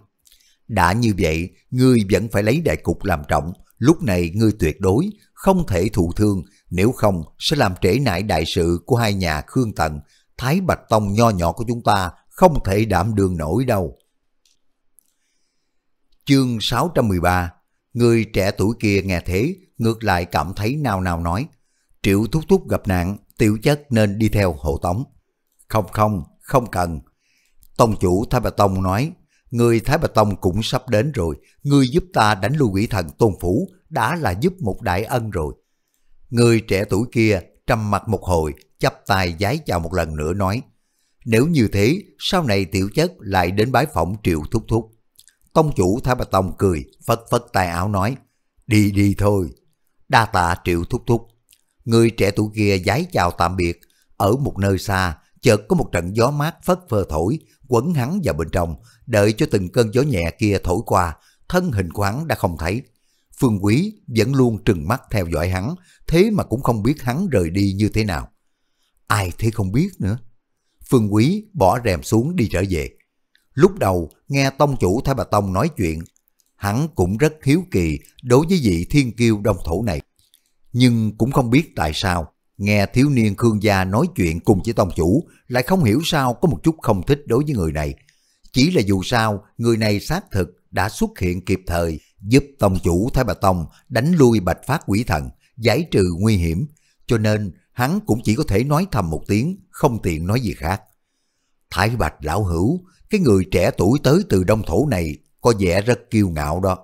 Đã như vậy, ngươi vẫn phải lấy đại cục làm trọng, lúc này ngươi tuyệt đối không thể thụ thương, nếu không sẽ làm trễ nải đại sự của hai nhà Khương Tần, Thái Bạch Tông nho nhỏ của chúng ta không thể đảm đường nổi đâu. Chương 613 Người trẻ tuổi kia nghe thế, ngược lại cảm thấy nào nào nói. Triệu thúc thúc gặp nạn, tiểu chất nên đi theo hộ tống. Không không, không cần. Tông chủ Thái Bà Tông nói, người Thái Bà Tông cũng sắp đến rồi, Người giúp ta đánh lui quỷ thần tôn phủ, đã là giúp một đại ân rồi. Người trẻ tuổi kia trầm mặt một hồi, chắp tay giái chào một lần nữa nói, nếu như thế, sau này tiểu chất lại đến bái phỏng triệu thúc thúc. Tông chủ Thái Bạch Tông cười, phất phất tay áo nói, đi đi thôi. Đa tạ triệu thúc thúc. Người trẻ tuổi kia giái chào tạm biệt, ở một nơi xa, chợt có một trận gió mát phất phơ thổi, quấn hắn vào bên trong, đợi cho từng cơn gió nhẹ kia thổi qua, thân hình quán đã không thấy. Phương Quý vẫn luôn trừng mắt theo dõi hắn, thế mà cũng không biết hắn rời đi như thế nào. Ai thế không biết nữa. Phương Quý bỏ rèm xuống đi trở về. Lúc đầu nghe tông chủ Thái Bà Tông nói chuyện, hắn cũng rất hiếu kỳ đối với vị thiên kiêu đồng thổ này. Nhưng cũng không biết tại sao, nghe thiếu niên Khương Gia nói chuyện cùng với tông chủ lại không hiểu sao có một chút không thích đối với người này. Chỉ là dù sao, người này xác thực đã xuất hiện kịp thời giúp tông chủ Thái Bà Tông đánh lui bạch phát quỷ thần, giải trừ nguy hiểm, cho nên hắn cũng chỉ có thể nói thầm một tiếng, không tiện nói gì khác. Thái Bạch Lão Hữu, cái người trẻ tuổi tới từ đông thổ này có vẻ rất kiêu ngạo đó.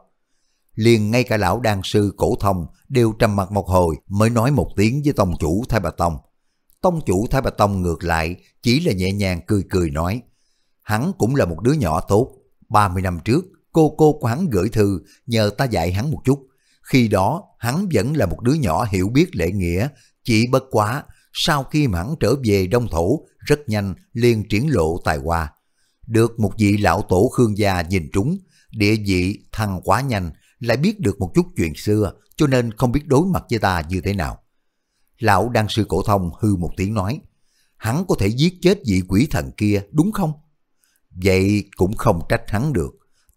Liền ngay cả lão đan sư cổ thông đều trầm mặt một hồi mới nói một tiếng với tông chủ Thái Bà Tông. Tông chủ Thái Bà Tông ngược lại chỉ là nhẹ nhàng cười cười nói. Hắn cũng là một đứa nhỏ tốt. 30 năm trước, cô cô của hắn gửi thư nhờ ta dạy hắn một chút. Khi đó, hắn vẫn là một đứa nhỏ hiểu biết lễ nghĩa, chỉ bất quá sau khi mà hắn trở về đông thổ, rất nhanh liền triển lộ tài hoa. Được một vị lão tổ Khương gia nhìn trúng, địa vị thăng quá nhanh, lại biết được một chút chuyện xưa, cho nên không biết đối mặt với ta như thế nào. Lão đăng sư cổ thông hư một tiếng nói, hắn có thể giết chết vị quỷ thần kia đúng không? Vậy cũng không trách hắn được.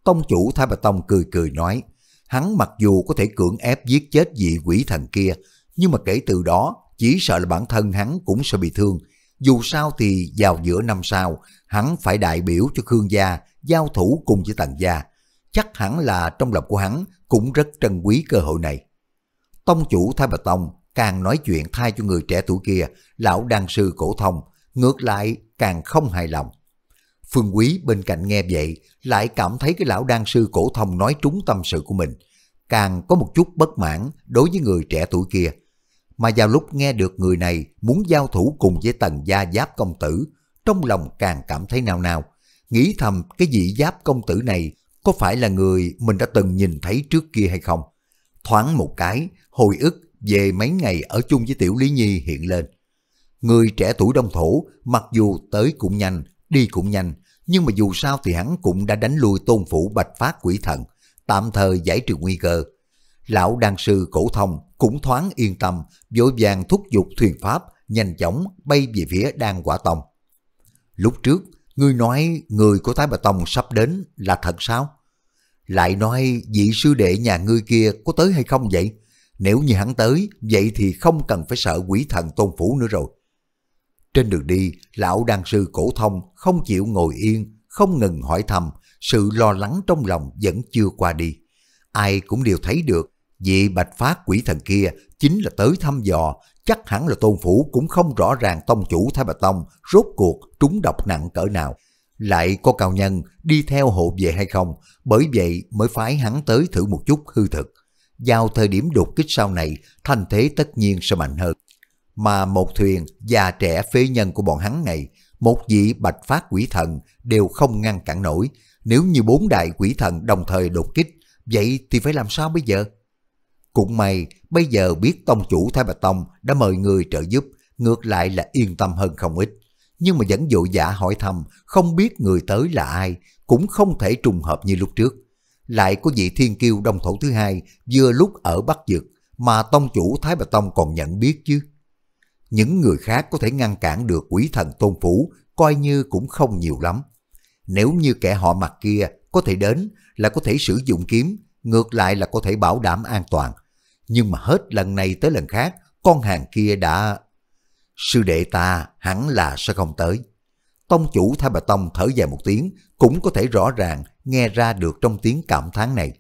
Tông chủ Thái Bà Tông cười cười nói, hắn mặc dù có thể cưỡng ép giết chết vị quỷ thần kia, nhưng mà kể từ đó chỉ sợ là bản thân hắn cũng sẽ bị thương, dù sao thì vào giữa năm sau, hắn phải đại biểu cho Khương gia, giao thủ cùng với Tần gia. Chắc hẳn là trong lòng của hắn cũng rất trân quý cơ hội này. Tông chủ Thái Bạch Tông càng nói chuyện thay cho người trẻ tuổi kia, lão đan sư cổ thông, ngược lại càng không hài lòng. Phương Quý bên cạnh nghe vậy, lại cảm thấy cái lão đan sư cổ thông nói trúng tâm sự của mình, càng có một chút bất mãn đối với người trẻ tuổi kia, mà vào lúc nghe được người này muốn giao thủ cùng với tần gia giáp công tử, trong lòng càng cảm thấy nào nào, nghĩ thầm cái vị giáp công tử này có phải là người mình đã từng nhìn thấy trước kia hay không? Thoáng một cái, hồi ức về mấy ngày ở chung với Tiểu Lý Nhi hiện lên. Người trẻ tuổi đông thổ, mặc dù tới cũng nhanh, đi cũng nhanh, nhưng mà dù sao thì hắn cũng đã đánh lui tôn phủ bạch phát quỷ thần, tạm thời giải trừ nguy cơ. Lão đan sư cổ thông cũng thoáng yên tâm, vội vàng thúc giục thuyền pháp, nhanh chóng bay về phía Đan Quả Tông. Lúc trước, ngươi nói người của Thái Bà Tông sắp đến là thật sao? Lại nói vị sư đệ nhà ngươi kia có tới hay không vậy? Nếu như hắn tới, vậy thì không cần phải sợ quỷ thần tôn phủ nữa rồi. Trên đường đi, lão đan sư cổ thông không chịu ngồi yên, không ngừng hỏi thăm, sự lo lắng trong lòng vẫn chưa qua đi. Ai cũng đều thấy được Vị bạch phát quỷ thần kia chính là tới thăm dò, chắc hẳn là tôn phủ cũng không rõ ràng tông chủ Thái Bạch Tông rốt cuộc trúng độc nặng cỡ nào. Lại có cao nhân đi theo hộ về hay không, bởi vậy mới phái hắn tới thử một chút hư thực. Vào thời điểm đột kích sau này, thanh thế tất nhiên sẽ mạnh hơn. Mà một thuyền già trẻ phế nhân của bọn hắn này, một vị bạch phát quỷ thần đều không ngăn cản nổi. Nếu như bốn đại quỷ thần đồng thời đột kích, vậy thì phải làm sao bây giờ? Cũng may bây giờ biết tông chủ Thái Bạch Tông đã mời người trợ giúp, ngược lại là yên tâm hơn không ít. Nhưng mà vẫn vội giả hỏi thăm, không biết người tới là ai, cũng không thể trùng hợp như lúc trước. Lại có vị thiên kiêu đông thổ thứ hai vừa lúc ở Bắc Dực mà tông chủ Thái Bạch Tông còn nhận biết chứ. Những người khác có thể ngăn cản được quỷ thần tôn phủ coi như cũng không nhiều lắm. Nếu như kẻ họ mặt kia có thể đến là có thể sử dụng kiếm, ngược lại là có thể bảo đảm an toàn, nhưng mà hết lần này tới lần khác, con hàng kia đã... Sư đệ ta hẳn là sẽ không tới. Tông chủ Thái Bà Tông thở dài một tiếng, cũng có thể rõ ràng nghe ra được trong tiếng cảm thán này.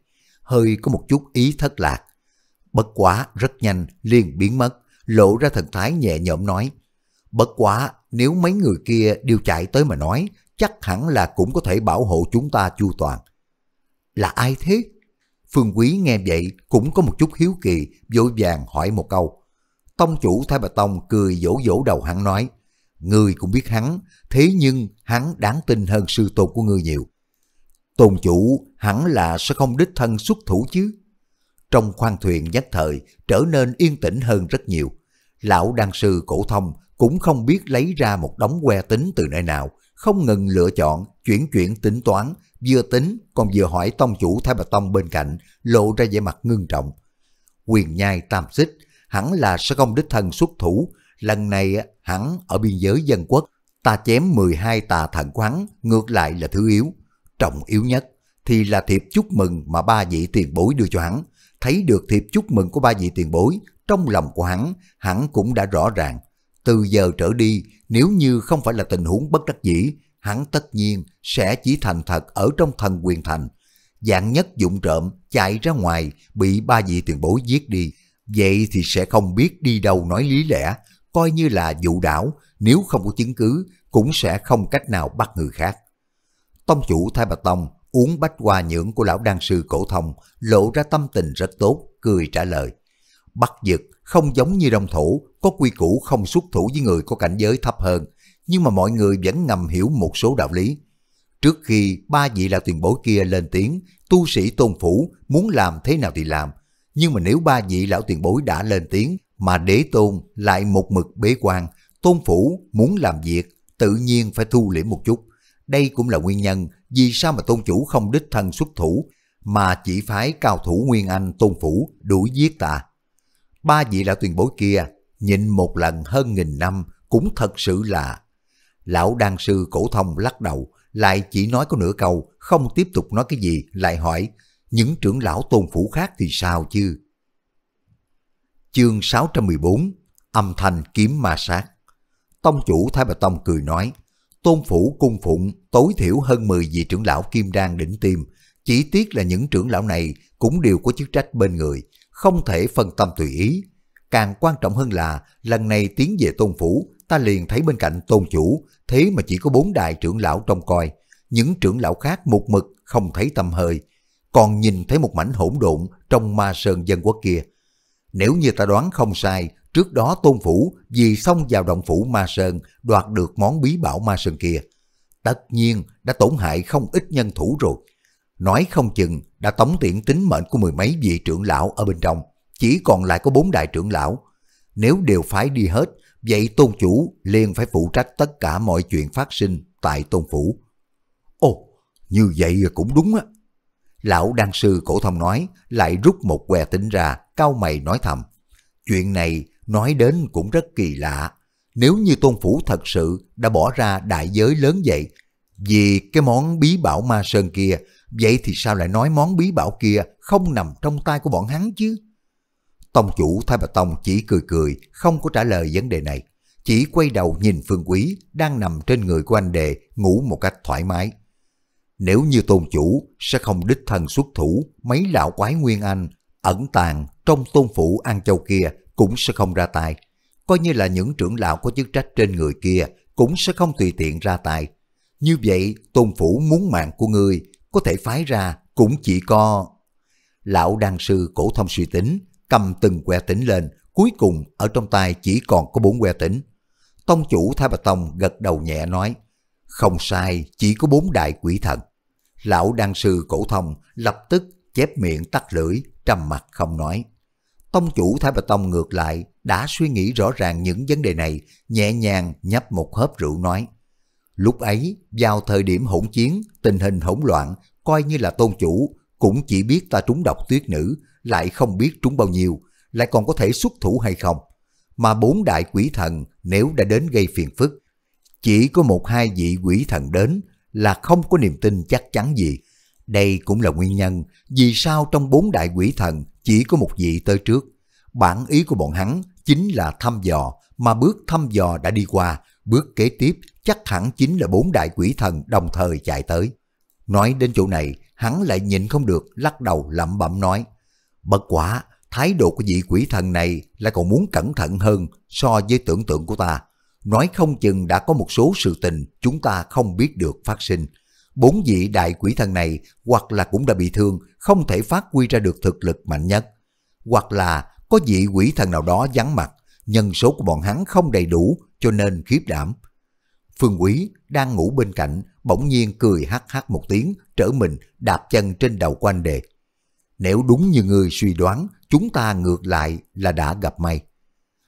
Hơi có một chút ý thất lạc. Bất quá rất nhanh, liền biến mất, lộ ra thần thái nhẹ nhõm nói. Bất quá, nếu mấy người kia đều chạy tới mà nói, chắc hẳn là cũng có thể bảo hộ chúng ta chu toàn. Là ai thế? Phương Quý nghe vậy cũng có một chút hiếu kỳ, vội vàng hỏi một câu. Tông chủ Thái Bà Tông cười dỗ dỗ đầu hắn nói, người cũng biết hắn, thế nhưng hắn đáng tin hơn sư tôn của ngươi nhiều. Tôn chủ hẳn là sẽ không đích thân xuất thủ chứ. Trong khoang thuyền nhất thời trở nên yên tĩnh hơn rất nhiều. Lão đan sư cổ thông cũng không biết lấy ra một đống que tính từ nơi nào, không ngừng lựa chọn, chuyển chuyển tính toán, vừa tính còn vừa hỏi tông chủ Thái Bà Tông bên cạnh, lộ ra vẻ mặt ngưng trọng. Quyền nhai tam xích, hẳn là sẽ không đích thân xuất thủ, lần này hẳn ở biên giới dân quốc, ta chém 12 tà thần của ngược lại là thứ yếu. Trọng yếu nhất thì là thiệp chúc mừng mà ba vị tiền bối đưa cho hắn. Thấy được thiệp chúc mừng của ba vị tiền bối, trong lòng của hắn, hắn cũng đã rõ ràng. Từ giờ trở đi, nếu như không phải là tình huống bất đắc dĩ, hắn tất nhiên sẽ chỉ thành thật ở trong thần quyền thành. Dạng nhất dụng trộm chạy ra ngoài bị ba vị tiền bối giết đi. Vậy thì sẽ không biết đi đâu nói lý lẽ, coi như là vụ đảo, nếu không có chứng cứ cũng sẽ không cách nào bắt người khác. Tông chủ Thái bạch Tông uống bách hoa nhưỡng của lão đan sư cổ thông lộ ra tâm tình rất tốt, cười trả lời. Bắt giật không giống như đồng thủ, có quy củ không xuất thủ với người có cảnh giới thấp hơn, nhưng mà mọi người vẫn ngầm hiểu một số đạo lý. Trước khi ba vị lão tiền bối kia lên tiếng, tu sĩ tôn phủ muốn làm thế nào thì làm. Nhưng mà nếu ba vị lão tiền bối đã lên tiếng mà đế tôn lại một mực bế quan, tôn phủ muốn làm việc tự nhiên phải thu liễm một chút. Đây cũng là nguyên nhân vì sao mà tôn chủ không đích thân xuất thủ mà chỉ phái cao thủ Nguyên Anh tôn phủ đuổi giết ta Ba vị lão tiền bối kia nhịn một lần hơn nghìn năm cũng thật sự là Lão đan sư cổ thông lắc đầu, lại chỉ nói có nửa câu, không tiếp tục nói cái gì, lại hỏi, những trưởng lão tôn phủ khác thì sao chứ? Chương 614 Âm thanh kiếm ma sát Tông chủ Thái Bà Tông cười nói, tôn phủ cung phụng tối thiểu hơn 10 vị trưởng lão kim đan đỉnh tim, chỉ tiếc là những trưởng lão này cũng đều có chức trách bên người, không thể phân tâm tùy ý, Càng quan trọng hơn là lần này tiến về tôn phủ, ta liền thấy bên cạnh tôn chủ, thế mà chỉ có bốn đại trưởng lão trông coi. Những trưởng lão khác một mực không thấy tâm hơi, còn nhìn thấy một mảnh hỗn độn trong ma sơn dân quốc kia. Nếu như ta đoán không sai, trước đó tôn phủ vì xông vào động phủ ma sơn đoạt được món bí bảo ma sơn kia. Tất nhiên đã tổn hại không ít nhân thủ rồi. Nói không chừng đã tống tiện tính mệnh của mười mấy vị trưởng lão ở bên trong chỉ còn lại có bốn đại trưởng lão. Nếu đều phái đi hết, vậy tôn chủ liền phải phụ trách tất cả mọi chuyện phát sinh tại tôn phủ. Ồ, như vậy cũng đúng á. Lão đan sư cổ thông nói, lại rút một que tính ra, cao mày nói thầm. Chuyện này nói đến cũng rất kỳ lạ. Nếu như tôn phủ thật sự đã bỏ ra đại giới lớn vậy, vì cái món bí bảo ma sơn kia, vậy thì sao lại nói món bí bảo kia không nằm trong tay của bọn hắn chứ? Tông chủ Thái Bà Tông chỉ cười cười, không có trả lời vấn đề này. Chỉ quay đầu nhìn Phương Quý đang nằm trên người của anh đệ ngủ một cách thoải mái. Nếu như tôn chủ sẽ không đích thân xuất thủ, mấy lão quái nguyên anh ẩn tàng trong tôn phủ An Châu kia cũng sẽ không ra tay. Coi như là những trưởng lão có chức trách trên người kia cũng sẽ không tùy tiện ra tay. Như vậy tôn phủ muốn mạng của người có thể phái ra cũng chỉ có... Lão đan sư cổ thông suy tính cầm từng que tỉnh lên, cuối cùng ở trong tay chỉ còn có bốn que tỉnh. Tông chủ Thái Bạch Tông gật đầu nhẹ nói, không sai, chỉ có bốn đại quỷ thần. Lão đan sư cổ thông lập tức chép miệng tắt lưỡi, trầm mặt không nói. Tông chủ Thái Bạch Tông ngược lại đã suy nghĩ rõ ràng những vấn đề này, nhẹ nhàng nhấp một hớp rượu nói. Lúc ấy, vào thời điểm hỗn chiến, tình hình hỗn loạn, coi như là tôn chủ, cũng chỉ biết ta trúng độc tuyết nữ, lại không biết trúng bao nhiêu, lại còn có thể xuất thủ hay không. Mà bốn đại quỷ thần nếu đã đến gây phiền phức, chỉ có một hai vị quỷ thần đến là không có niềm tin chắc chắn gì. Đây cũng là nguyên nhân vì sao trong bốn đại quỷ thần chỉ có một vị tới trước. Bản ý của bọn hắn chính là thăm dò, mà bước thăm dò đã đi qua, bước kế tiếp chắc hẳn chính là bốn đại quỷ thần đồng thời chạy tới. Nói đến chỗ này, hắn lại nhịn không được lắc đầu lẩm bẩm nói. Bất quá, thái độ của vị quỷ thần này lại còn muốn cẩn thận hơn so với tưởng tượng của ta. Nói không chừng đã có một số sự tình chúng ta không biết được phát sinh. Bốn vị đại quỷ thần này hoặc là cũng đã bị thương, không thể phát huy ra được thực lực mạnh nhất. Hoặc là có vị quỷ thần nào đó vắng mặt, nhân số của bọn hắn không đầy đủ cho nên khiếp đảm. Phương Quý đang ngủ bên cạnh, bỗng nhiên cười hắc hắc một tiếng, trở mình đạp chân trên đầu của anh đề. Nếu đúng như người suy đoán, chúng ta ngược lại là đã gặp may.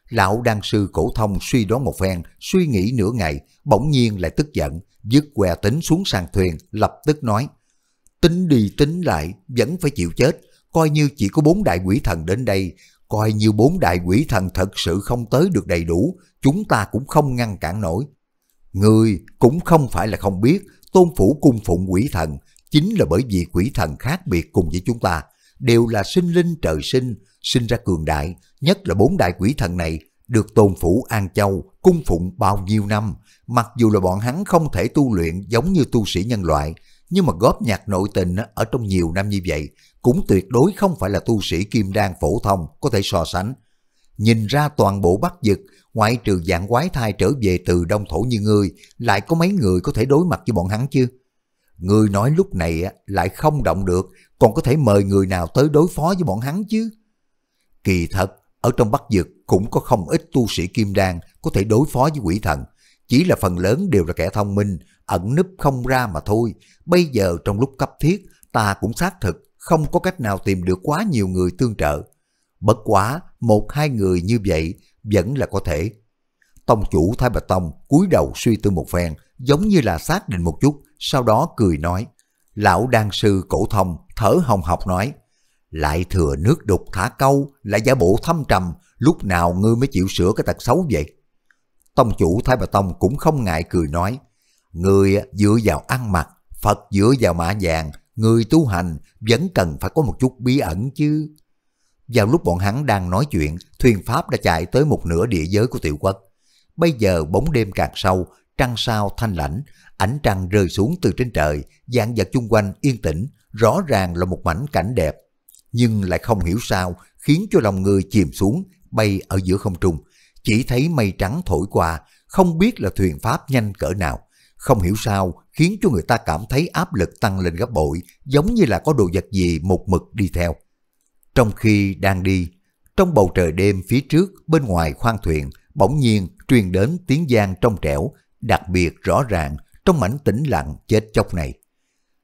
Lão đan sư cổ thông suy đoán một phen, suy nghĩ nửa ngày, bỗng nhiên lại tức giận, dứt què tính xuống sàn thuyền, lập tức nói. Tính đi tính lại, vẫn phải chịu chết, coi như chỉ có bốn đại quỷ thần đến đây, coi như bốn đại quỷ thần thật sự không tới được đầy đủ, chúng ta cũng không ngăn cản nổi. Người cũng không phải là không biết, tôn phủ cung phụng quỷ thần, chính là bởi vì quỷ thần khác biệt cùng với chúng ta, đều là sinh linh trời sinh, sinh ra cường đại, nhất là bốn đại quỷ thần này được tôn phủ An Châu cung phụng bao nhiêu năm, mặc dù là bọn hắn không thể tu luyện giống như tu sĩ nhân loại, nhưng mà góp nhặt nội tình ở trong nhiều năm như vậy cũng tuyệt đối không phải là tu sĩ kim đan phổ thông có thể so sánh. Nhìn ra toàn bộ bắc dực, ngoại trừ dạng quái thai trở về từ đông thổ như ngươi, lại có mấy người có thể đối mặt với bọn hắn chứ? Ngươi nói lúc này lại không động được còn có thể mời người nào tới đối phó với bọn hắn chứ? Kỳ thật, ở trong Bắc Dực cũng có không ít tu sĩ kim đan có thể đối phó với quỷ thần, chỉ là phần lớn đều là kẻ thông minh, ẩn núp không ra mà thôi. Bây giờ trong lúc cấp thiết, ta cũng xác thực không có cách nào tìm được quá nhiều người tương trợ. Bất quá, một hai người như vậy vẫn là có thể. Tông chủ Thái Bạch Tông cúi đầu suy tư một phen, giống như là xác định một chút, sau đó cười nói. Lão đan sư cổ thông thở hồng học nói, lại thừa nước đục thả câu, lại giả bộ thâm trầm, lúc nào ngươi mới chịu sửa cái tật xấu vậy? Tông chủ Thái Bà Tông cũng không ngại cười nói, ngươi dựa vào ăn mặc, Phật dựa vào mã vàng, người tu hành vẫn cần phải có một chút bí ẩn chứ. Vào lúc bọn hắn đang nói chuyện, thuyền Pháp đã chạy tới một nửa địa giới của tiểu quốc. Bây giờ bóng đêm càng sâu, trăng sao thanh lãnh, Ánh trăng rơi xuống từ trên trời, dạng vật chung quanh yên tĩnh, rõ ràng là một mảnh cảnh đẹp. Nhưng lại không hiểu sao khiến cho lòng người chìm xuống, bay ở giữa không trung. Chỉ thấy mây trắng thổi qua, không biết là thuyền Pháp nhanh cỡ nào. Không hiểu sao khiến cho người ta cảm thấy áp lực tăng lên gấp bội, giống như là có đồ vật gì một mực đi theo. Trong khi đang đi, trong bầu trời đêm phía trước bên ngoài khoang thuyền bỗng nhiên truyền đến tiếng giang trong trẻo, đặc biệt rõ ràng trong mảnh tĩnh lặng chết chóc này.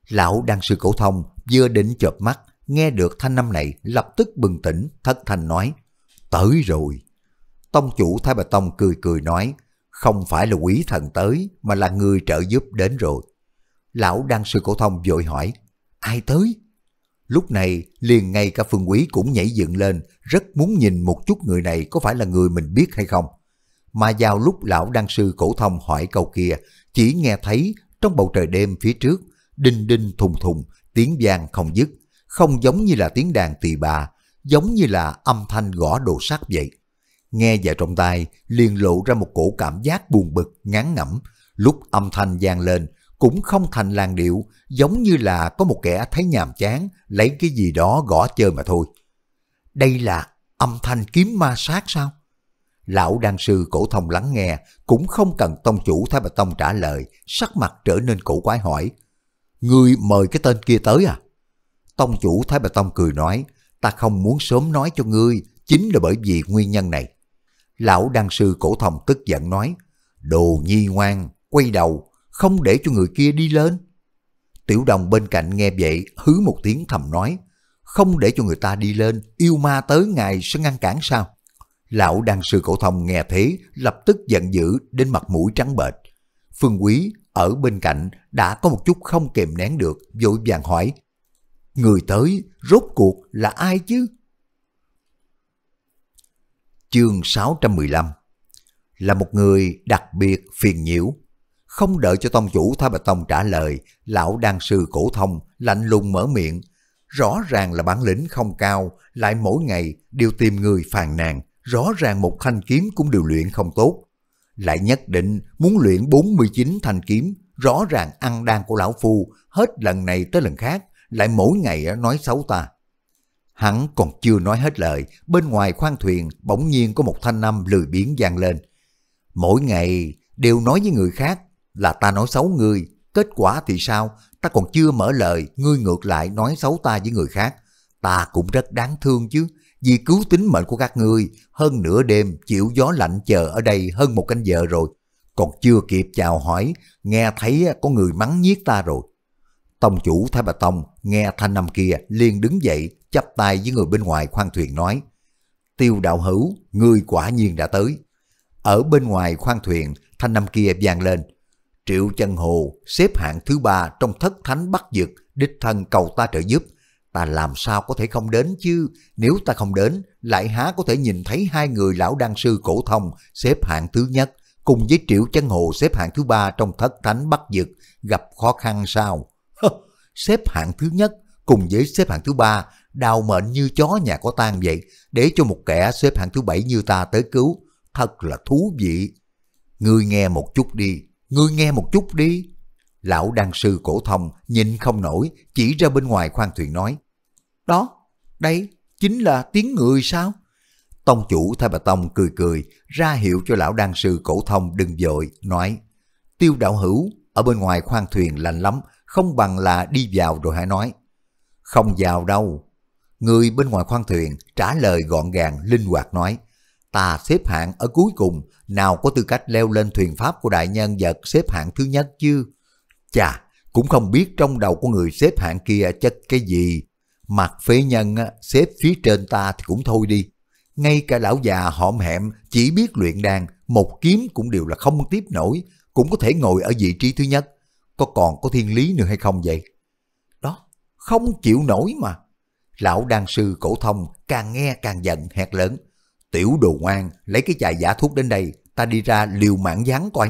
Lão đan sư cổ thông vừa định chợp mắt, nghe được thanh âm này lập tức bừng tỉnh, thất thanh nói, tới rồi. Tông chủ Thái Bà Tông cười cười nói, không phải là quý thần tới mà là người trợ giúp đến rồi. Lão đan sư cổ thông vội hỏi, ai tới? Lúc này liền ngay cả phương quý cũng nhảy dựng lên, rất muốn nhìn một chút người này có phải là người mình biết hay không. Mà vào lúc lão đăng sư cổ thông hỏi câu kia, chỉ nghe thấy trong bầu trời đêm phía trước, đinh đinh thùng thùng, tiếng vang không dứt, không giống như là tiếng đàn tỳ bà, giống như là âm thanh gõ đồ sắt vậy. Nghe vào trong tai, liền lộ ra một cổ cảm giác buồn bực, ngán ngẩm. Lúc âm thanh vang lên, cũng không thành làn điệu, giống như là có một kẻ thấy nhàm chán, lấy cái gì đó gõ chơi mà thôi. Đây là âm thanh kiếm ma sát sao? Lão đan sư cổ thông lắng nghe, cũng không cần tông chủ Thái Bạch Tông trả lời, sắc mặt trở nên cổ quái hỏi. người mời cái tên kia tới à? Tông chủ Thái Bạch Tông cười nói, ta không muốn sớm nói cho ngươi, chính là bởi vì nguyên nhân này. Lão đan sư cổ thông tức giận nói, đồ nhi ngoan, quay đầu, không để cho người kia đi lên. Tiểu đồng bên cạnh nghe vậy, hứ một tiếng thầm nói, không để cho người ta đi lên, yêu ma tới ngày sẽ ngăn cản sao? Lão đan sư cổ thông nghe thế lập tức giận dữ đến mặt mũi trắng bệch. Phương Quý ở bên cạnh đã có một chút không kềm nén được, vội vàng hỏi. Người tới rốt cuộc là ai chứ? Chương 615 Là một người đặc biệt phiền nhiễu. Không đợi cho tông chủ Thái Bạch Tông trả lời, lão đan sư cổ thông lạnh lùng mở miệng. Rõ ràng là bản lĩnh không cao, lại mỗi ngày đều tìm người phàn nàn, rõ ràng một thanh kiếm cũng điều luyện không tốt. Lại nhất định muốn luyện 49 thanh kiếm, rõ ràng ăn đan của lão phu, hết lần này tới lần khác, lại mỗi ngày nói xấu ta. Hắn còn chưa nói hết lời, bên ngoài khoang thuyền bỗng nhiên có một thanh âm lười biếng vang lên. Mỗi ngày đều nói với người khác là ta nói xấu người, kết quả thì sao, ta còn chưa mở lời, ngươi ngược lại nói xấu ta với người khác. Ta cũng rất đáng thương chứ, vì cứu tính mệnh của các ngươi, hơn nửa đêm chịu gió lạnh chờ ở đây hơn một canh giờ rồi, còn chưa kịp chào hỏi, nghe thấy có người mắng nhiếc ta rồi. Tông chủ Thái Bà Tông nghe thanh năm kia liền đứng dậy, chắp tay với người bên ngoài khoang thuyền nói, Tiêu đạo hữu, người quả nhiên đã tới. Ở bên ngoài khoang thuyền, thanh năm kia vang lên, Triệu Chân Hồ xếp hạng thứ ba trong thất thánh Bắc Dực, đích thân cầu ta trợ giúp, ta làm sao có thể không đến chứ, nếu ta không đến, lại há có thể nhìn thấy hai người lão đan sư cổ thông xếp hạng thứ nhất, cùng với Triệu Chân Hồ xếp hạng thứ ba trong thất thánh Bắc Dực, gặp khó khăn sao? xếp hạng thứ nhất cùng với xếp hạng thứ ba đào mệnh như chó nhà có tan vậy, để cho một kẻ xếp hạng thứ bảy như ta tới cứu, thật là thú vị. Ngươi nghe một chút đi, ngươi nghe một chút đi. Lão đan sư cổ thông nhìn không nổi, chỉ ra bên ngoài khoan thuyền nói. Đó, đây chính là tiếng người sao? Tông chủ thay bà Tông cười cười, ra hiệu cho lão đan sư cổ thông đừng dội, nói Tiêu đạo hữu, ở bên ngoài khoang thuyền lạnh lắm, không bằng là đi vào rồi hãy nói. Không vào đâu. Người bên ngoài khoang thuyền trả lời gọn gàng, linh hoạt nói Ta xếp hạng ở cuối cùng, nào có tư cách leo lên thuyền pháp của đại nhân vật xếp hạng thứ nhất chứ. Chà, cũng không biết trong đầu của người xếp hạng kia chất cái gì Mặt phế nhân xếp phía trên ta thì cũng thôi đi. Ngay cả lão già hõm hẹm chỉ biết luyện đan, một kiếm cũng đều là không tiếp nổi, cũng có thể ngồi ở vị trí thứ nhất. Có còn có thiên lý nữa hay không vậy? Đó, không chịu nổi mà. Lão đan sư cổ thông càng nghe càng giận hét lớn. Tiểu đồ ngoan, lấy cái chài giả thuốc đến đây, ta đi ra liều mạng dán coi.